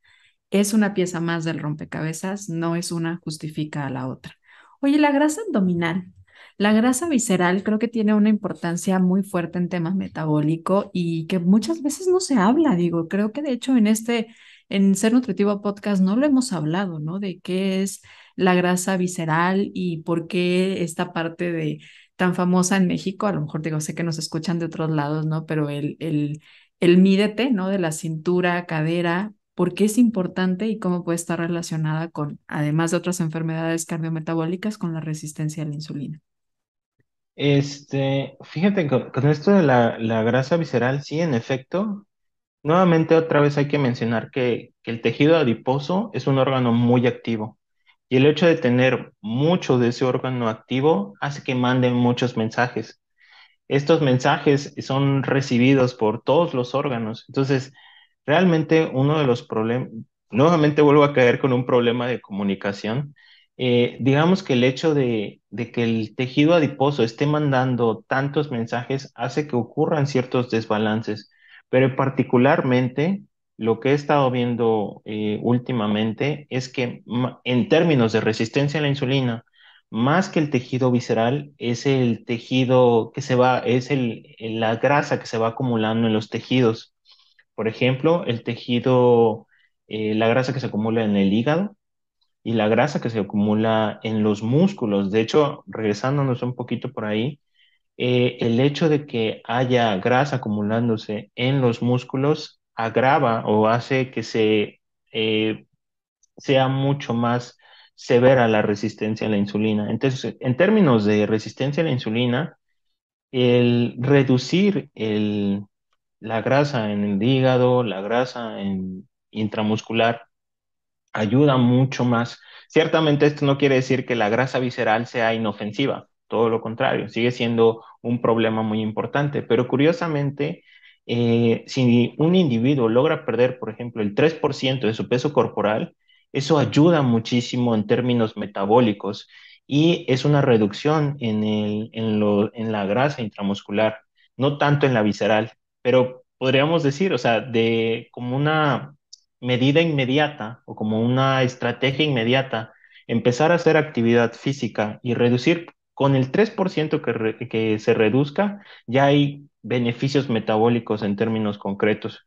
Speaker 1: Es una pieza más del rompecabezas, no es una justifica a la otra. Oye, la grasa abdominal, la grasa visceral creo que tiene una importancia muy fuerte en temas metabólico y que muchas veces no se habla, digo, creo que de hecho en este, en Ser Nutritivo Podcast no lo hemos hablado, ¿no? De qué es la grasa visceral y por qué esta parte de tan famosa en México, a lo mejor digo, sé que nos escuchan de otros lados, ¿no? Pero el, el, el mídete, ¿no? De la cintura, cadera, por qué es importante y cómo puede estar relacionada con, además de otras enfermedades cardiometabólicas, con la resistencia a la insulina.
Speaker 2: Este, fíjate, con, esto de la, grasa visceral, sí, en efecto. Nuevamente, otra vez hay que mencionar que el tejido adiposo es un órgano muy activo y el hecho de tener mucho de ese órgano activo hace que manden muchos mensajes. Estos mensajes son recibidos por todos los órganos. Entonces, realmente uno de los problemas, nuevamente vuelvo a caer con un problema de comunicación, eh, digamos que el hecho de, que el tejido adiposo esté mandando tantos mensajes hace que ocurran ciertos desbalances, pero particularmente lo que he estado viendo eh, últimamente es que en términos de resistencia a la insulina, más que el tejido visceral, es el tejido que se va, es el, la grasa que se va acumulando en los tejidos. Por ejemplo, el tejido, eh, la grasa que se acumula en el hígado, y la grasa que se acumula en los músculos. De hecho, regresándonos un poquito por ahí, eh, el hecho de que haya grasa acumulándose en los músculos agrava o hace que se eh, sea mucho más severa la resistencia a la insulina. Entonces, en términos de resistencia a la insulina, el reducir la grasa en el hígado, la grasa en intramuscular, ayuda mucho más. Ciertamente esto no quiere decir que la grasa visceral sea inofensiva, todo lo contrario, sigue siendo un problema muy importante, pero curiosamente, eh, si un individuo logra perder, por ejemplo, el 3% de su peso corporal, eso ayuda muchísimo en términos metabólicos y es una reducción en, el, en, lo, en la grasa intramuscular, no tanto en la visceral, pero podríamos decir, o sea, de como una medida inmediata o como una estrategia inmediata empezar a hacer actividad física y reducir con el 3% que, se reduzca, ya hay beneficios metabólicos en términos concretos.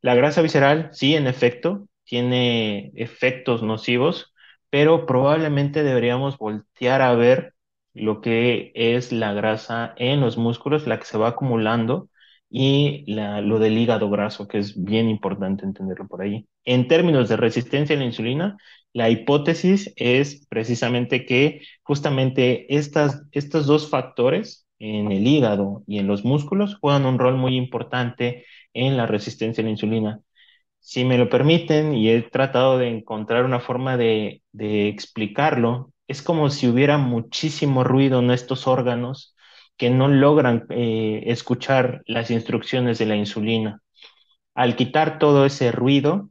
Speaker 2: La grasa visceral, sí, en efecto, tiene efectos nocivos, pero probablemente deberíamos voltear a ver lo que es la grasa en los músculos, la que se va acumulando y la, lo del hígado graso, que es bien importante entenderlo por ahí. En términos de resistencia a la insulina, la hipótesis es precisamente que justamente estas, estos dos factores en el hígado y en los músculos juegan un rol muy importante en la resistencia a la insulina. Si me lo permiten, y he tratado de encontrar una forma de explicarlo, es como si hubiera muchísimo ruido en estos órganos que no logran eh, escuchar las instrucciones de la insulina. Al quitar todo ese ruido,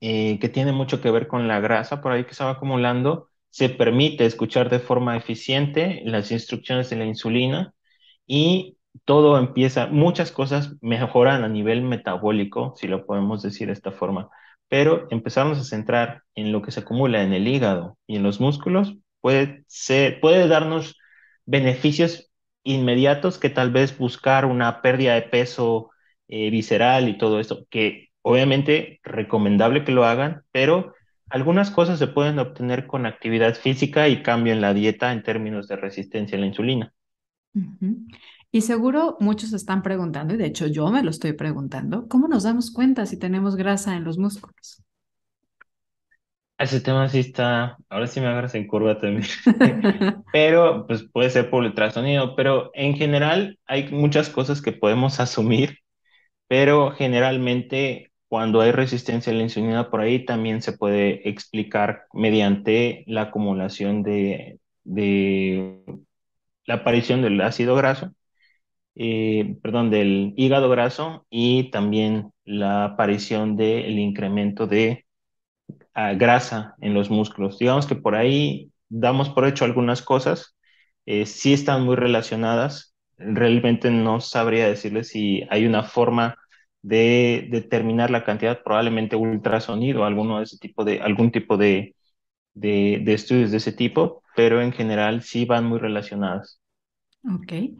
Speaker 2: eh, que tiene mucho que ver con la grasa por ahí que se va acumulando, se permite escuchar de forma eficiente las instrucciones de la insulina y todo empieza, muchas cosas mejoran a nivel metabólico, si lo podemos decir de esta forma, pero empezamos a centrar en lo que se acumula en el hígado y en los músculos puede, se, puede darnos beneficios inmediatos que tal vez buscar una pérdida de peso eh, visceral y todo esto, que obviamente recomendable que lo hagan, pero algunas cosas se pueden obtener con actividad física y cambio en la dieta en términos de resistencia a la insulina.
Speaker 1: Y seguro muchos están preguntando, y de hecho yo me lo estoy preguntando, ¿cómo nos damos cuenta si tenemos grasa en los músculos?
Speaker 2: Ah, el tema sí está, ahora sí me agarras en curva también, pero pues puede ser por el ultrasonido, pero en general hay muchas cosas que podemos asumir, pero generalmente cuando hay resistencia a la insulina por ahí también se puede explicar mediante la acumulación de, la aparición del ácido graso, eh, perdón, del hígado graso y también la aparición del incremento de a grasa en los músculos. Digamos que por ahí damos por hecho algunas cosas, eh, sí están muy relacionadas, realmente no sabría decirles si hay una forma de determinar la cantidad, probablemente ultrasonido, alguno de ese tipo de, algún tipo de, de, de estudios de ese tipo, pero en general sí van muy relacionadas.
Speaker 1: Ok.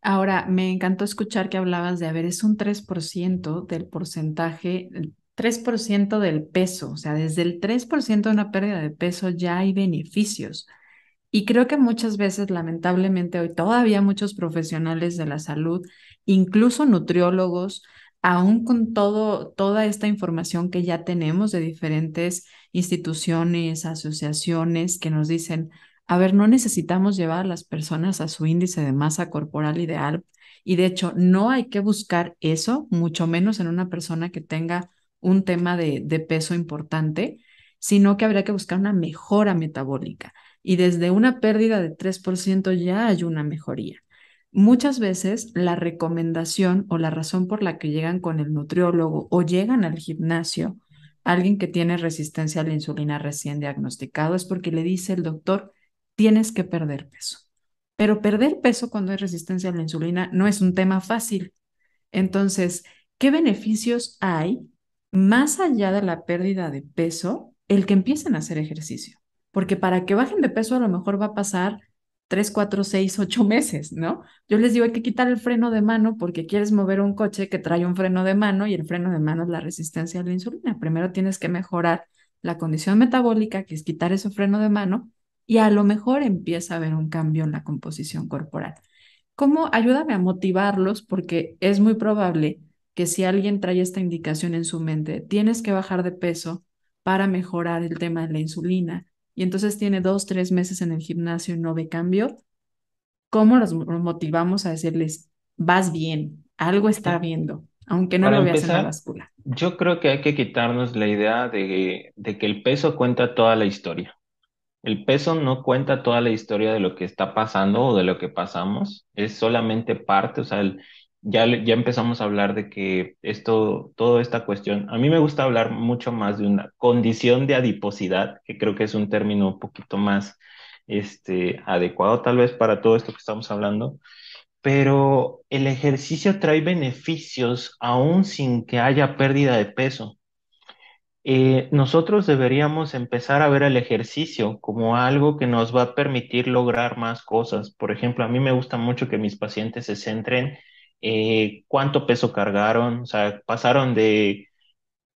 Speaker 1: Ahora, me encantó escuchar que hablabas de, a ver, es un 3% del porcentaje 3% del peso, o sea, desde el 3% de una pérdida de peso ya hay beneficios. Y creo que muchas veces, lamentablemente, hoy todavía muchos profesionales de la salud, incluso nutriólogos, aún con todo, toda esta información que ya tenemos de diferentes instituciones, asociaciones que nos dicen, a ver, no necesitamos llevar a las personas a su índice de masa corporal ideal. Y de hecho, no hay que buscar eso, mucho menos en una persona que tenga un tema de, peso importante, sino que habría que buscar una mejora metabólica. Y desde una pérdida de 3% ya hay una mejoría. Muchas veces la recomendación o la razón por la que llegan con el nutriólogo o llegan al gimnasio, alguien que tiene resistencia a la insulina recién diagnosticado, es porque le dice el doctor, tienes que perder peso. Pero perder peso cuando hay resistencia a la insulina no es un tema fácil. Entonces, ¿qué beneficios hay más allá de la pérdida de peso, el que empiecen a hacer ejercicio. Porque para que bajen de peso a lo mejor va a pasar 3, 4, 6, 8 meses, ¿no? Yo les digo, hay que quitar el freno de mano porque quieres mover un coche que trae un freno de mano y el freno de mano es la resistencia a la insulina. Primero tienes que mejorar la condición metabólica, que es quitar ese freno de mano, y a lo mejor empieza a haber un cambio en la composición corporal. ¿Cómo ayúdame a motivarlos? Porque es muy probable que si alguien trae esta indicación en su mente, tienes que bajar de peso para mejorar el tema de la insulina, y entonces tiene dos, tres meses en el gimnasio y no ve cambio, ¿cómo los motivamos a decirles, vas bien, algo está viendo, aunque no lo veas en la báscula?
Speaker 2: Yo creo que hay que quitarnos la idea de, de que el peso cuenta toda la historia. El peso no cuenta toda la historia de lo que está pasando o de lo que pasamos, es solamente parte, o sea, el, ya, ya empezamos a hablar de que esto, toda esta cuestión, a mí me gusta hablar mucho más de una condición de adiposidad, que creo que es un término un poquito más este, adecuado tal vez para todo esto que estamos hablando, pero el ejercicio trae beneficios aún sin que haya pérdida de peso. Eh, nosotros deberíamos empezar a ver el ejercicio como algo que nos va a permitir lograr más cosas. Por ejemplo, a mí me gusta mucho que mis pacientes se centren eh, cuánto peso cargaron, o sea, pasaron de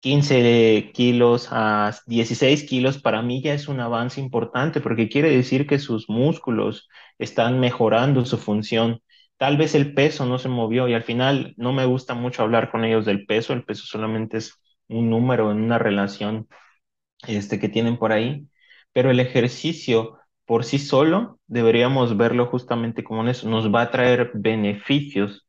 Speaker 2: 15 kilos a 16 kilos, para mí ya es un avance importante porque quiere decir que sus músculos están mejorando su función. Tal vez el peso no se movió y al final no me gusta mucho hablar con ellos del peso, el peso solamente es un número en una relación este, que tienen por ahí, pero el ejercicio por sí solo deberíamos verlo justamente como eso, nos va a traer beneficios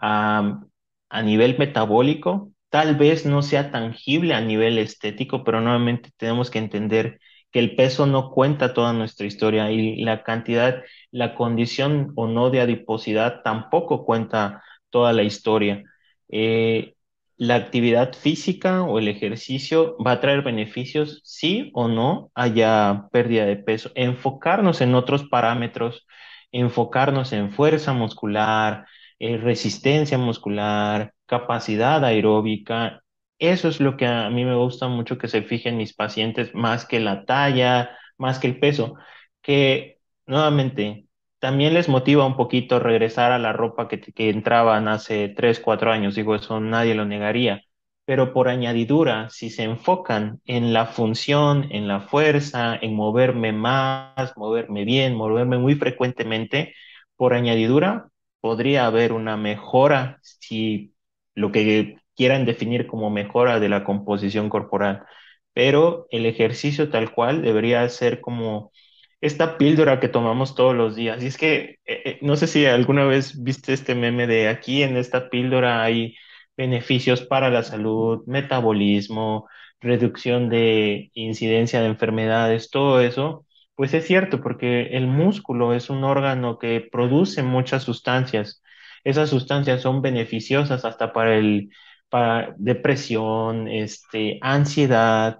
Speaker 2: a, nivel metabólico, tal vez no sea tangible a nivel estético, pero nuevamente tenemos que entender que el peso no cuenta toda nuestra historia y la cantidad, la condición o no de adiposidad tampoco cuenta toda la historia. Eh, la actividad física o el ejercicio va a traer beneficios, sí o no haya pérdida de peso. Enfocarnos en otros parámetros, enfocarnos en fuerza muscular, eh, resistencia muscular, capacidad aeróbica. Eso es lo que a mí me gusta mucho que se fijen mis pacientes, más que la talla, más que el peso, que nuevamente también les motiva un poquito regresar a la ropa que, que entraban hace 3, 4 años, digo, eso nadie lo negaría, pero por añadidura, si se enfocan en la función, en la fuerza, en moverme más, moverme bien, moverme muy frecuentemente, por añadidura podría haber una mejora si lo que quieran definir como mejora de la composición corporal, pero el ejercicio tal cual debería ser como esta píldora que tomamos todos los días. Y es que eh, eh, no sé si alguna vez viste este meme de aquí en esta píldora hay beneficios para la salud, metabolismo, reducción de incidencia de enfermedades, todo eso. Pues es cierto, porque el músculo es un órgano que produce muchas sustancias. Esas sustancias son beneficiosas hasta para el para depresión, este, ansiedad.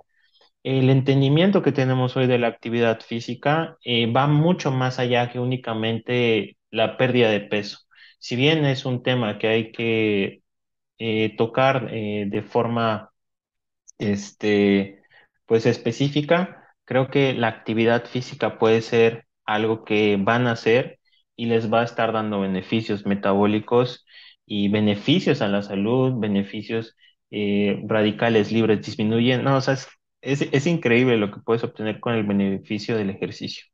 Speaker 2: El entendimiento que tenemos hoy de la actividad física eh, va mucho más allá que únicamente la pérdida de peso. Si bien es un tema que hay que eh, tocar eh, de forma este, pues específica, Creo que la actividad física puede ser algo que van a hacer y les va a estar dando beneficios metabólicos y beneficios a la salud, beneficios eh, radicales libres disminuyen. No, o sea, es, increíble lo que puedes obtener con el beneficio del ejercicio.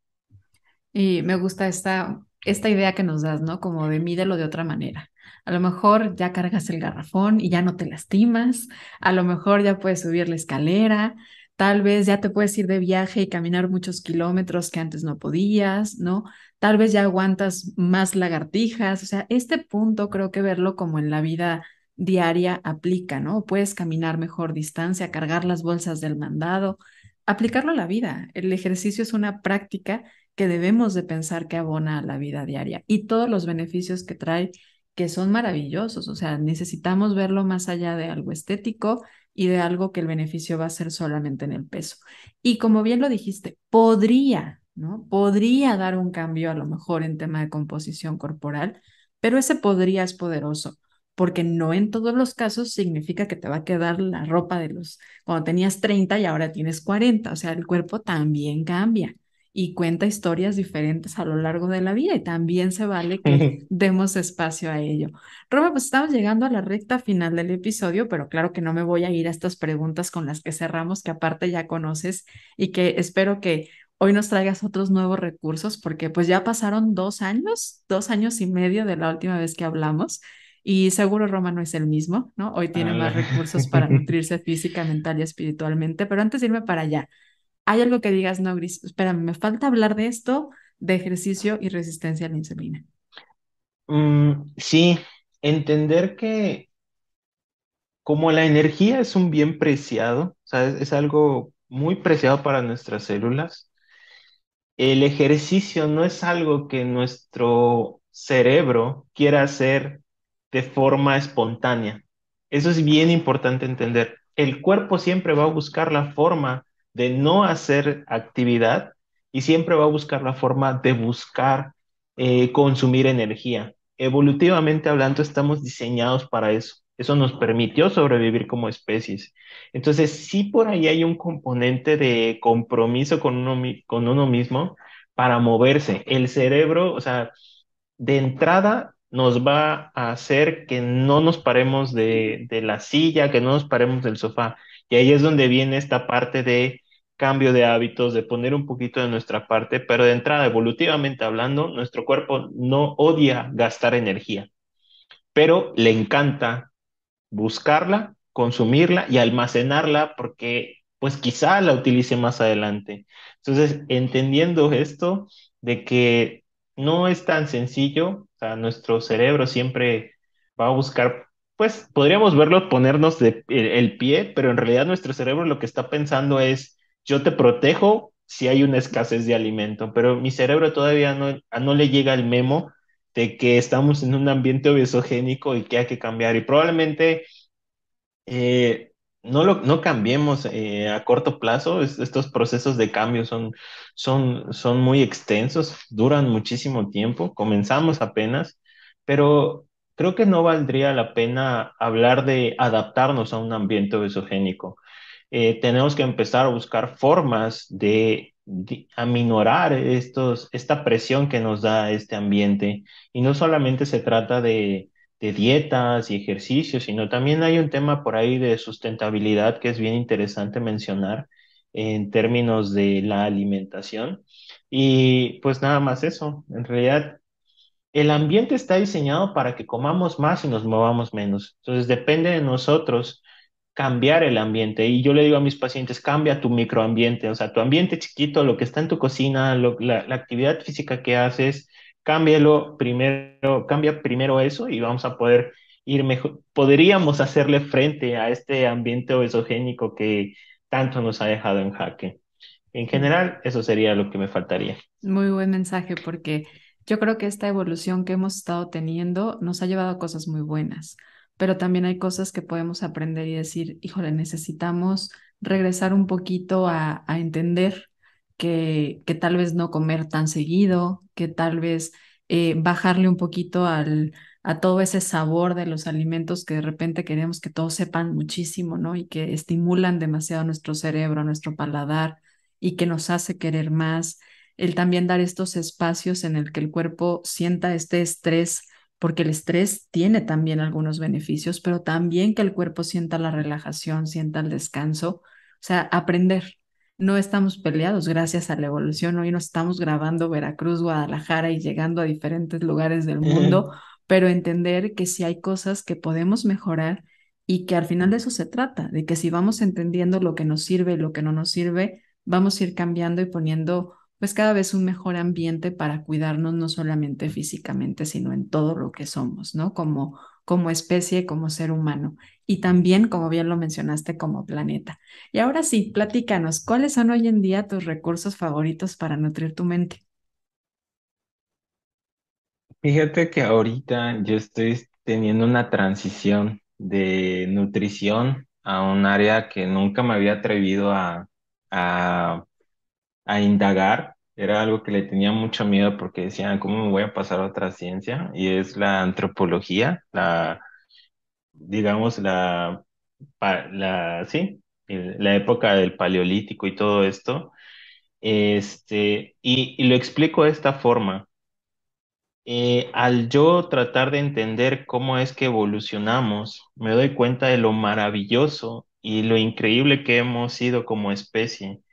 Speaker 1: Y me gusta esta esta idea que nos das, ¿no? Como de mídelo de otra manera. A lo mejor ya cargas el garrafón y ya no te lastimas, a lo mejor ya puedes subir la escalera, Tal vez ya te puedes ir de viaje y caminar muchos kilómetros que antes no podías, ¿no? Tal vez ya aguantas más lagartijas. O sea, este punto creo que verlo como en la vida diaria aplica, ¿no? Puedes caminar mejor distancia, cargar las bolsas del mandado, aplicarlo a la vida. El ejercicio es una práctica que debemos de pensar que abona a la vida diaria y todos los beneficios que trae que son maravillosos, o sea, necesitamos verlo más allá de algo estético y de algo que el beneficio va a ser solamente en el peso. Y como bien lo dijiste, podría, ¿no? Podría dar un cambio a lo mejor en tema de composición corporal, pero ese podría es poderoso, porque no en todos los casos significa que te va a quedar la ropa de los, cuando tenías 30 y ahora tienes 40, o sea, el cuerpo también cambia y cuenta historias diferentes a lo largo de la vida y también se vale que demos espacio a ello. Roma, pues estamos llegando a la recta final del episodio, pero claro que no me voy a ir a estas preguntas con las que cerramos, que aparte ya conoces y que espero que hoy nos traigas otros nuevos recursos, porque pues ya pasaron dos años, dos años y medio de la última vez que hablamos. Y seguro Roma no es el mismo, ¿no? Hoy tiene más recursos para nutrirse física, mental y espiritualmente. Pero antes de irme para allá, hay algo que digas, no, Gris, espérame, me falta hablar de esto, de ejercicio y resistencia a la insulina.
Speaker 2: Mm, sí, entender que como la energía es un bien preciado, es algo muy preciado para nuestras células, el ejercicio no es algo que nuestro cerebro quiera hacer de forma espontánea. Eso es bien importante entender. El cuerpo siempre va a buscar la forma de no hacer actividad y siempre va a buscar la forma de buscar eh, consumir energía. Evolutivamente hablando, estamos diseñados para eso. Eso nos permitió sobrevivir como especies. Entonces, sí por ahí hay un componente de compromiso con uno, con uno mismo para moverse. El cerebro, o sea, de entrada nos va a hacer que no nos paremos de, de la silla, que no nos paremos del sofá. Y ahí es donde viene esta parte de cambio de hábitos, de poner un poquito de nuestra parte, pero de entrada, evolutivamente hablando, nuestro cuerpo no odia gastar energía, pero le encanta buscarla, consumirla y almacenarla porque pues quizá la utilice más adelante. Entonces, entendiendo esto de que no es tan sencillo, sea, nuestro cerebro siempre va a buscar pues podríamos verlo ponernos de, el, pie, pero en realidad nuestro cerebro lo que está pensando es, yo te protejo si hay una escasez de alimento, pero mi cerebro todavía no, ah, no le llega el memo de que estamos en un ambiente obesogénico y que hay que cambiar. Y probablemente eh, no, lo, no cambiemos eh, a corto plazo, estos procesos de cambio son, son, son muy extensos, duran muchísimo tiempo, comenzamos apenas, pero creo que no valdría la pena hablar de adaptarnos a un ambiente obesogénico. Eh, tenemos que empezar a buscar formas de, aminorar estos, esta presión que nos da este ambiente. Y no solamente se trata de, de dietas y ejercicios, sino también hay un tema por ahí de sustentabilidad que es bien interesante mencionar en términos de la alimentación. Y pues nada más eso, en realidad el ambiente está diseñado para que comamos más y nos movamos menos. Entonces depende de nosotros cambiar el ambiente. Y yo le digo a mis pacientes, cambia tu microambiente, o sea, tu ambiente chiquito, lo que está en tu cocina, la, actividad física que haces, cámbialo primero, cambia primero eso y vamos a poder ir mejor. Podríamos hacerle frente a este ambiente obesogénico que tanto nos ha dejado en jaque. En general, eso sería lo que me faltaría.
Speaker 1: Muy buen mensaje porque yo creo que esta evolución que hemos estado teniendo nos ha llevado a cosas muy buenas pero también hay cosas que podemos aprender y decir, híjole, necesitamos regresar un poquito a, entender que, que, tal vez no comer tan seguido, que tal vez eh, bajarle un poquito al, a todo ese sabor de los alimentos que de repente queremos que todos sepan muchísimo, ¿no? Y que estimulan demasiado nuestro cerebro, nuestro paladar y que nos hace querer más. El también dar estos espacios en el que el cuerpo sienta este estrés porque el estrés tiene también algunos beneficios, pero también que el cuerpo sienta la relajación, sienta el descanso, o sea, aprender. No estamos peleados gracias a la evolución. Hoy nos estamos grabando Veracruz, Guadalajara y llegando a diferentes lugares del mundo, pero entender que si hay cosas que podemos mejorar y que al final de eso se trata, de que si vamos entendiendo lo que nos sirve y lo que no nos sirve, vamos a ir cambiando y poniendo pues cada vez un mejor ambiente para cuidarnos no solamente físicamente, sino en todo lo que somos, ¿no? Como, como especie, como ser humano y también, como bien lo mencionaste, como planeta. Y ahora sí, platícanos, ¿cuáles son hoy en día tus recursos favoritos para nutrir tu mente?
Speaker 2: Fíjate que ahorita yo estoy teniendo una transición de nutrición a un área que nunca me había atrevido a, a a indagar. Era algo que le tenía mucho miedo porque decían, ¿cómo me voy a pasar a otra ciencia? Y es la antropología, la, digamos, la, la sí, la época del paleolítico y todo esto. Este, y, lo explico de esta forma. Eh, al yo tratar de entender cómo es que evolucionamos, me doy cuenta de lo maravilloso y lo increíble que hemos sido como especie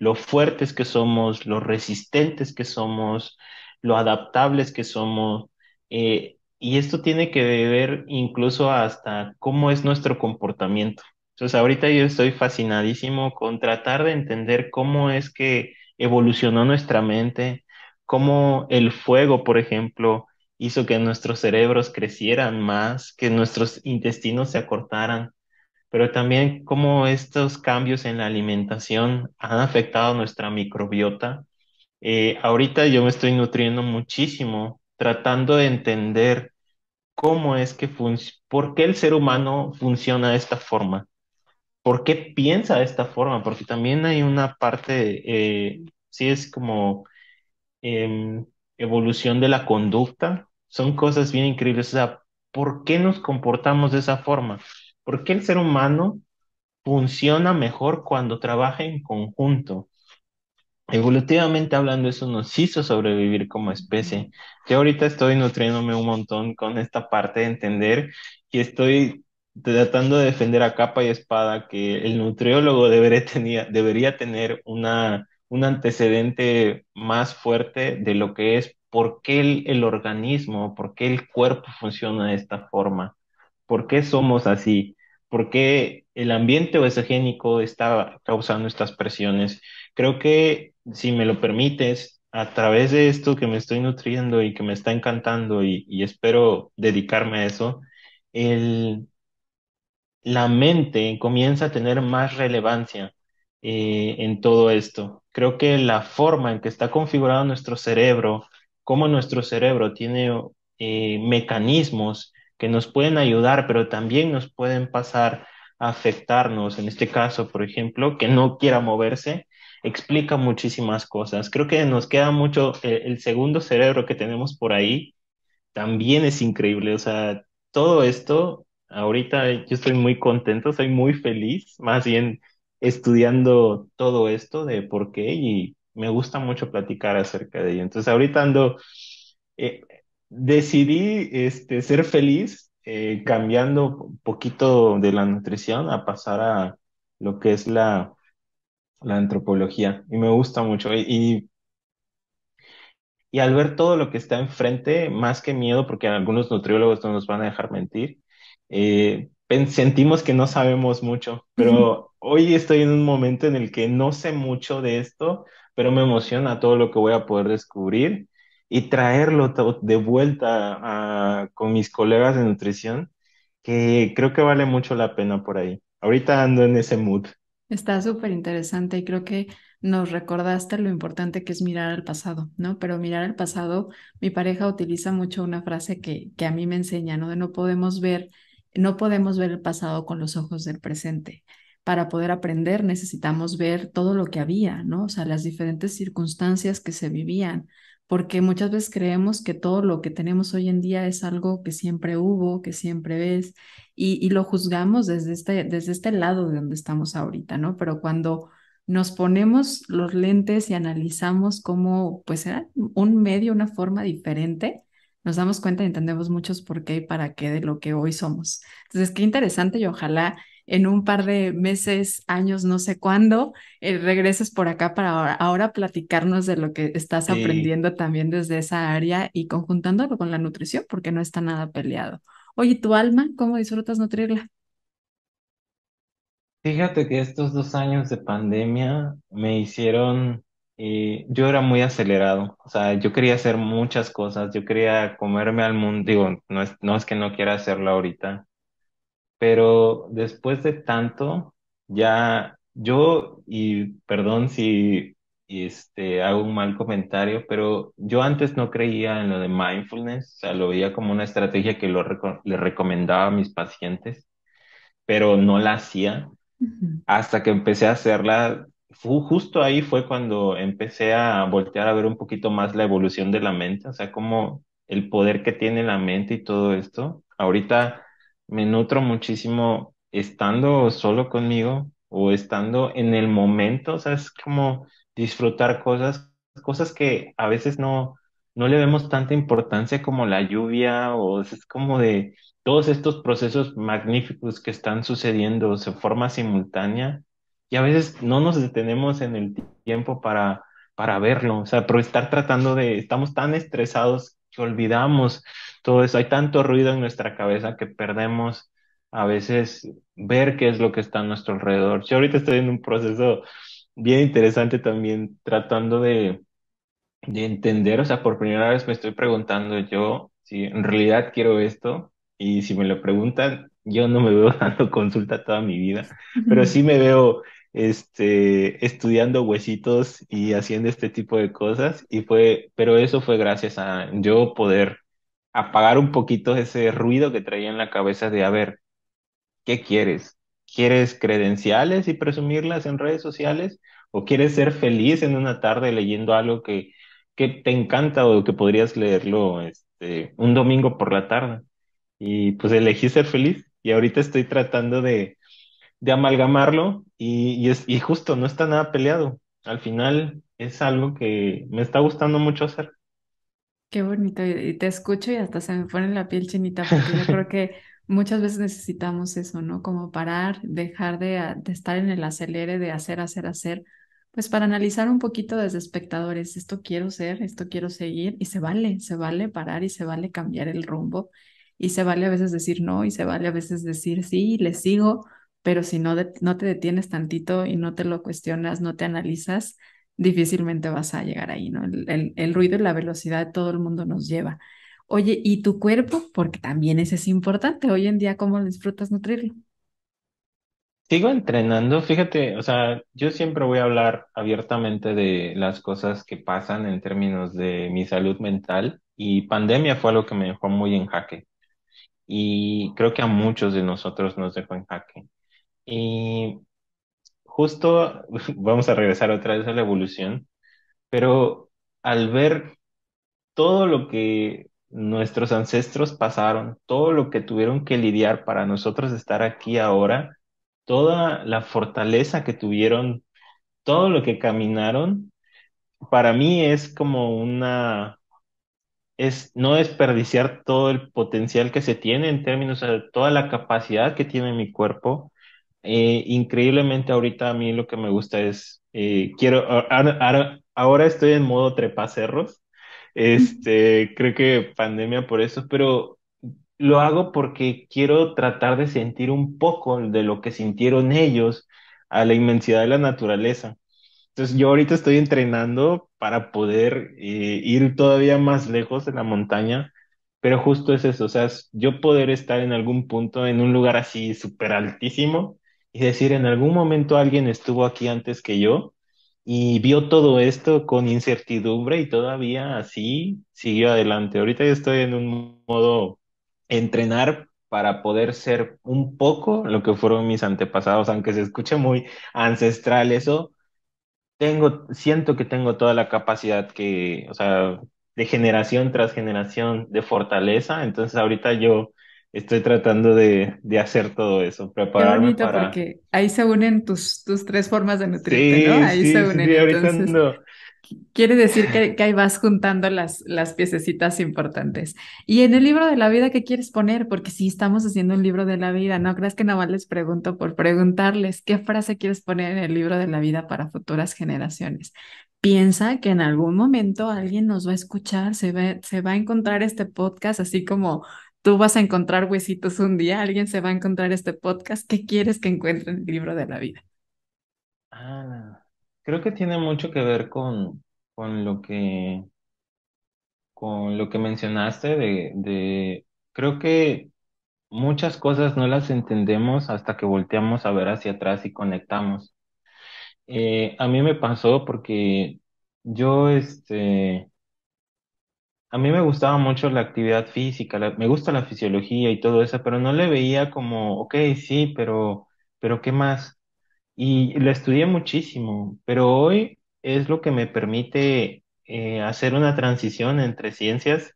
Speaker 2: lo fuertes que somos, lo resistentes que somos, lo adaptables que somos. Eh, y esto tiene que ver incluso hasta cómo es nuestro comportamiento. Entonces, ahorita yo estoy fascinadísimo con tratar de entender cómo es que evolucionó nuestra mente, cómo el fuego, por ejemplo, hizo que nuestros cerebros crecieran más, que nuestros intestinos se acortaran, pero también cómo estos cambios en la alimentación han afectado nuestra microbiota. Eh, ahorita yo me estoy nutriendo muchísimo tratando de entender cómo es que funciona, por qué el ser humano funciona de esta forma, por qué piensa de esta forma, porque también hay una parte, eh, si es como em, evolución de la conducta, son cosas bien increíbles, o sea, ¿por qué nos comportamos de esa forma? ¿Por qué el ser humano funciona mejor cuando trabaja en conjunto? Evolutivamente hablando, eso nos hizo sobrevivir como especie. Yo ahorita estoy nutriéndome un montón con esta parte de entender y estoy tratando de defender a capa y espada que el nutriólogo debería, debería tener una, un antecedente más fuerte de lo que es por qué el, organismo, por qué el cuerpo funciona de esta forma, por qué somos así. Porque el ambiente obesogénico está causando estas presiones. Creo que, si me lo permites, a través de esto que me estoy nutriendo y que me está encantando y, espero dedicarme a eso, la mente comienza a tener más relevancia eh, en todo esto. Creo que la forma en que está configurado nuestro cerebro, cómo nuestro cerebro tiene eh, mecanismos que nos pueden ayudar, pero también nos pueden pasar a afectarnos. En este caso, por ejemplo, que no quiera moverse, explica muchísimas cosas. Creo que nos queda mucho eh, el, segundo cerebro que tenemos por ahí. También es increíble, o sea, todo esto, ahorita yo estoy muy contento, soy muy feliz, más bien estudiando todo esto de por qué y me gusta mucho platicar acerca de ello. Entonces ahorita ando, eh, decidí este, ser feliz eh, cambiando un poquito de la nutrición a pasar a lo que es la, la antropología. Y me gusta mucho. Y, y, al ver todo lo que está enfrente, más que miedo, porque algunos nutriólogos no nos van a dejar mentir, eh, sentimos que no sabemos mucho, pero hoy estoy en un momento en el que no sé mucho de esto, pero me emociona todo lo que voy a poder descubrir y traerlo de vuelta con mis colegas de nutrición, que creo que vale mucho la pena por ahí. Ahorita ando en ese mood.
Speaker 1: Está súper interesante y creo que nos recordaste lo importante que es mirar al pasado, ¿no? Pero mirar al pasado, mi pareja utiliza mucho una frase que, que a mí me enseña, ¿no? De no podemos ver, no podemos ver el pasado con los ojos del presente. Para poder aprender necesitamos ver todo lo que había, ¿no? O sea, las diferentes circunstancias que se vivían, porque muchas veces creemos que todo lo que tenemos hoy en día es algo que siempre hubo, que siempre es, y, lo juzgamos desde este, desde este lado de donde estamos ahorita, ¿no? Pero cuando nos ponemos los lentes y analizamos cómo, pues era un medio, una forma diferente, nos damos cuenta y entendemos muchos por qué y para qué de lo que hoy somos. Entonces, qué interesante y ojalá en un par de meses, años, no sé cuándo, eh, regreses por acá para ahora, platicarnos de lo que estás aprendiendo también desde esa área y conjuntándolo con la nutrición, porque no está nada peleado. Oye, ¿tu alma cómo disfrutas nutrirla?
Speaker 2: Fíjate que estos dos años de pandemia me hicieron y eh, yo era muy acelerado, o sea, yo quería hacer muchas cosas, yo quería comerme al mundo, digo, no es, no es que no quiera hacerlo ahorita, pero después de tanto, ya yo, y perdón si este, hago un mal comentario, pero yo antes no creía en lo de mindfulness, o sea, lo veía como una estrategia que lo le recomendaba a mis pacientes, pero no la hacía. Hasta que empecé a hacerla, justo ahí fue cuando empecé a voltear a ver un poquito más la evolución de la mente, o sea, como el poder que tiene la mente y todo esto. Ahorita me nutro muchísimo estando solo conmigo o estando en el momento, o sea, es como disfrutar cosas, cosas que a veces no, no le vemos tanta importancia como la lluvia o es como de todos estos procesos magníficos que están sucediendo de forma simultánea y a veces no nos detenemos en el tiempo para, para verlo, o sea, pero estar tratando de, estamos tan estresados que olvidamos todo eso, hay tanto ruido en nuestra cabeza que perdemos a veces ver qué es lo que está a nuestro alrededor. Yo ahorita estoy en un proceso bien interesante también tratando de, de entender, o sea, por primera vez me estoy preguntando yo si en realidad quiero esto y si me lo preguntan, yo no me veo dando consulta toda mi vida, pero sí me veo este, estudiando huesitos y haciendo este tipo de cosas y fue, pero eso fue gracias a yo poder apagar un poquito ese ruido que traía en la cabeza de, a ver, ¿qué quieres? ¿Quieres credenciales y presumirlas en redes sociales? ¿O quieres ser feliz en una tarde leyendo algo que, que te encanta o que podrías leerlo este, un domingo por la tarde? Y pues elegí ser feliz y ahorita estoy tratando de, de amalgamarlo y, y, es, y justo no está nada peleado. Al final es algo que me está gustando mucho hacer.
Speaker 1: Qué bonito, y te escucho y hasta se me pone la piel chinita, porque yo creo que muchas veces necesitamos eso, ¿no? Como parar, dejar de, estar en el acelere, de hacer, hacer, hacer, pues para analizar un poquito desde espectadores, esto quiero ser, esto quiero seguir, y se vale, se vale parar y se vale cambiar el rumbo, y se vale a veces decir no, y se vale a veces decir sí, le sigo, pero si no, no te detienes tantito y no te lo cuestionas, no te analizas, difícilmente vas a llegar ahí, ¿no? El, ruido y la velocidad de todo el mundo nos lleva. Oye, ¿y tu cuerpo? Porque también ese es importante. Hoy en día, ¿cómo disfrutas nutrirlo?
Speaker 2: Sigo entrenando, fíjate, o sea, yo siempre voy a hablar abiertamente de las cosas que pasan en términos de mi salud mental y pandemia fue algo que me dejó muy en jaque y creo que a muchos de nosotros nos dejó en jaque. Y justo vamos a regresar otra vez a la evolución, pero al ver todo lo que nuestros ancestros pasaron, todo lo que tuvieron que lidiar para nosotros estar aquí ahora, toda la fortaleza que tuvieron, todo lo que caminaron, para mí es como una es no desperdiciar todo el potencial que se tiene en términos de toda la capacidad que tiene mi cuerpo, eh, increíblemente ahorita a mí lo que me gusta es, eh, quiero, ahora, estoy en modo trepacerros, este, creo que pandemia por eso, pero lo hago porque quiero tratar de sentir un poco de lo que sintieron ellos a la inmensidad de la naturaleza. Entonces yo ahorita estoy entrenando para poder eh, ir todavía más lejos en la montaña, pero justo es eso, o sea, yo poder estar en algún punto, en un lugar así súper altísimo, es decir, en algún momento alguien estuvo aquí antes que yo y vio todo esto con incertidumbre y todavía así siguió adelante. Ahorita yo estoy en un modo entrenar para poder ser un poco lo que fueron mis antepasados, aunque se escuche muy ancestral eso, tengo, siento que tengo toda la capacidad que, o sea, de generación tras generación de fortaleza, entonces ahorita yo estoy tratando de, hacer todo eso, prepararme Qué bonito para... porque
Speaker 1: ahí se unen tus, tus tres formas de nutrirte, ¿no? Ahí se unen. Entonces, Quiere decir que, que, ahí vas juntando las, las piececitas importantes. Y en el libro de la vida, ¿qué quieres poner? Porque si estamos haciendo un libro de la vida, ¿no crees que nada más les pregunto por preguntarles qué frase quieres poner en el libro de la vida para futuras generaciones? piensa que en algún momento alguien nos va a escuchar, se se va a encontrar este podcast, así como tú vas a encontrar huesitos un día, alguien se va a encontrar este podcast, ¿qué quieres que encuentre en el libro de la vida?
Speaker 2: Ah, creo que tiene mucho que ver con, con lo que con lo que mencionaste de, de creo que muchas cosas no las entendemos hasta que volteamos a ver hacia atrás y conectamos. Eh, a mí me pasó porque yo este a mí me gustaba mucho la actividad física, me gusta la fisiología y todo eso, pero no le veía como, ok, sí, pero, pero ¿qué más? Y la estudié muchísimo, pero hoy es lo que me permite eh, hacer una transición entre ciencias,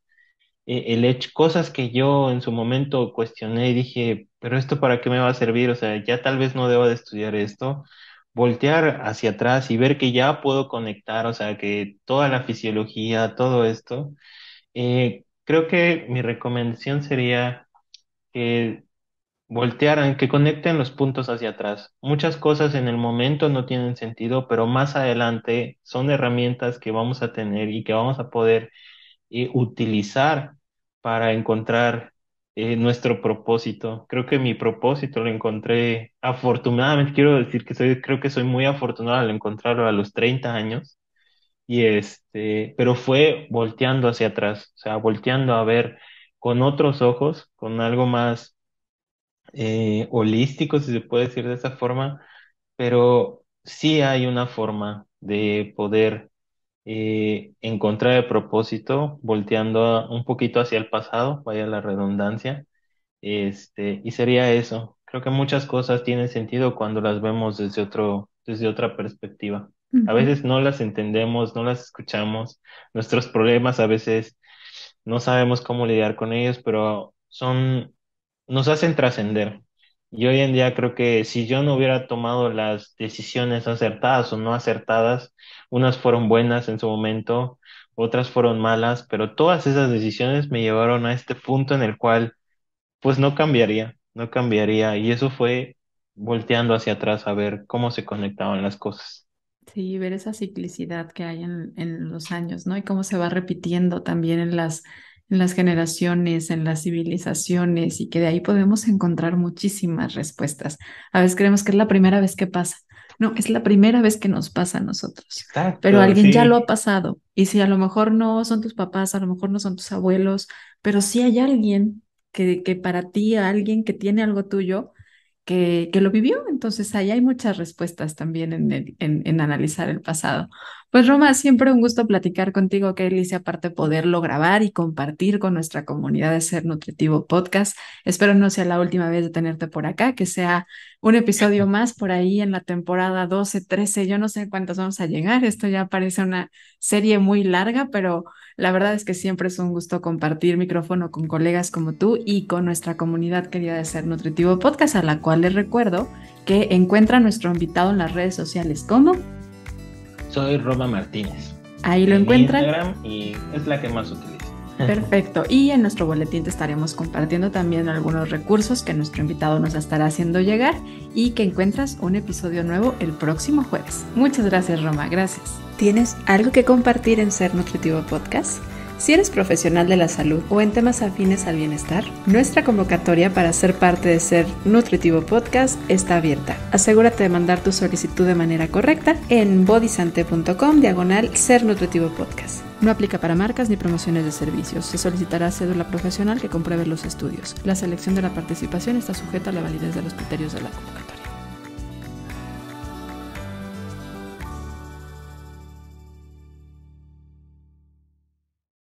Speaker 2: eh, el hecho, cosas que yo en su momento cuestioné y dije, pero esto para qué me va a servir, o sea, ya tal vez no debo de estudiar esto, voltear hacia atrás y ver que ya puedo conectar, o sea, que toda la fisiología, todo esto. Eh, creo que mi recomendación sería que voltearan, que conecten los puntos hacia atrás. Muchas cosas en el momento no tienen sentido, pero más adelante son herramientas que vamos a tener y que vamos a poder eh, utilizar para encontrar eh, nuestro propósito. Creo que mi propósito lo encontré afortunadamente, quiero decir que soy, creo que soy muy afortunado al encontrarlo a los 30 años y este, pero fue volteando hacia atrás, o sea, volteando a ver con otros ojos, con algo más eh, holístico, si se puede decir de esa forma, pero sí hay una forma de poder eh, encontrar el propósito, volteando un poquito hacia el pasado, vaya la redundancia, este, y sería eso. Creo que muchas cosas tienen sentido cuando las vemos desde otro, desde otra perspectiva. A veces no las entendemos, no las escuchamos. Nuestros problemas a veces no sabemos cómo lidiar con ellos, pero son, nos hacen trascender. Y hoy en día creo que si yo no hubiera tomado las decisiones acertadas o no acertadas, unas fueron buenas en su momento, otras fueron malas, pero todas esas decisiones me llevaron a este punto en el cual pues no cambiaría, no cambiaría. Y eso fue volteando hacia atrás a ver cómo se conectaban las cosas.
Speaker 1: Sí, ver esa ciclicidad que hay en, los años, ¿no? Y cómo se va repitiendo también en las, en las generaciones, en las civilizaciones, y que de ahí podemos encontrar muchísimas respuestas. A veces creemos que es la primera vez que pasa. No, es la primera vez que nos pasa a nosotros. pero alguien ya lo ha pasado. Y si a lo mejor no son tus papás, a lo mejor no son tus abuelos, pero sí hay alguien que, que para ti, alguien que tiene algo tuyo, que, lo vivió. Entonces ahí hay muchas respuestas también en, en analizar el pasado. Pues Roma, siempre un gusto platicar contigo, Kelly, y aparte poderlo grabar y compartir con nuestra comunidad de Ser Nutritivo Podcast. Espero no sea la última vez de tenerte por acá, que sea un episodio más por ahí en la temporada 12, 13, yo no sé cuántos vamos a llegar, esto ya parece una serie muy larga, pero la verdad es que siempre es un gusto compartir micrófono con colegas como tú y con nuestra comunidad querida de Ser Nutritivo Podcast, a la cual les recuerdo que encuentra a nuestro invitado en las redes sociales como
Speaker 2: soy Roma Martínez.
Speaker 1: Ahí lo en Instagram
Speaker 2: y es la que más utilizo.
Speaker 1: Perfecto. Y en nuestro boletín te estaremos compartiendo también algunos recursos que nuestro invitado nos estará haciendo llegar y que encuentras un episodio nuevo el próximo jueves. Muchas gracias, Roma. Gracias. ¿Tienes algo que compartir en Ser Nutritivo Podcast? Si eres profesional de la salud o en temas afines al bienestar, nuestra convocatoria para ser parte de Ser Nutritivo Podcast está abierta. Asegúrate de mandar tu solicitud de manera correcta en bodysante.com diagonal Ser Nutritivo Podcast. No aplica para marcas ni promociones de servicios. Se solicitará cédula profesional que compruebe los estudios. La selección de la participación está sujeta a la validez de los criterios de la convocatoria.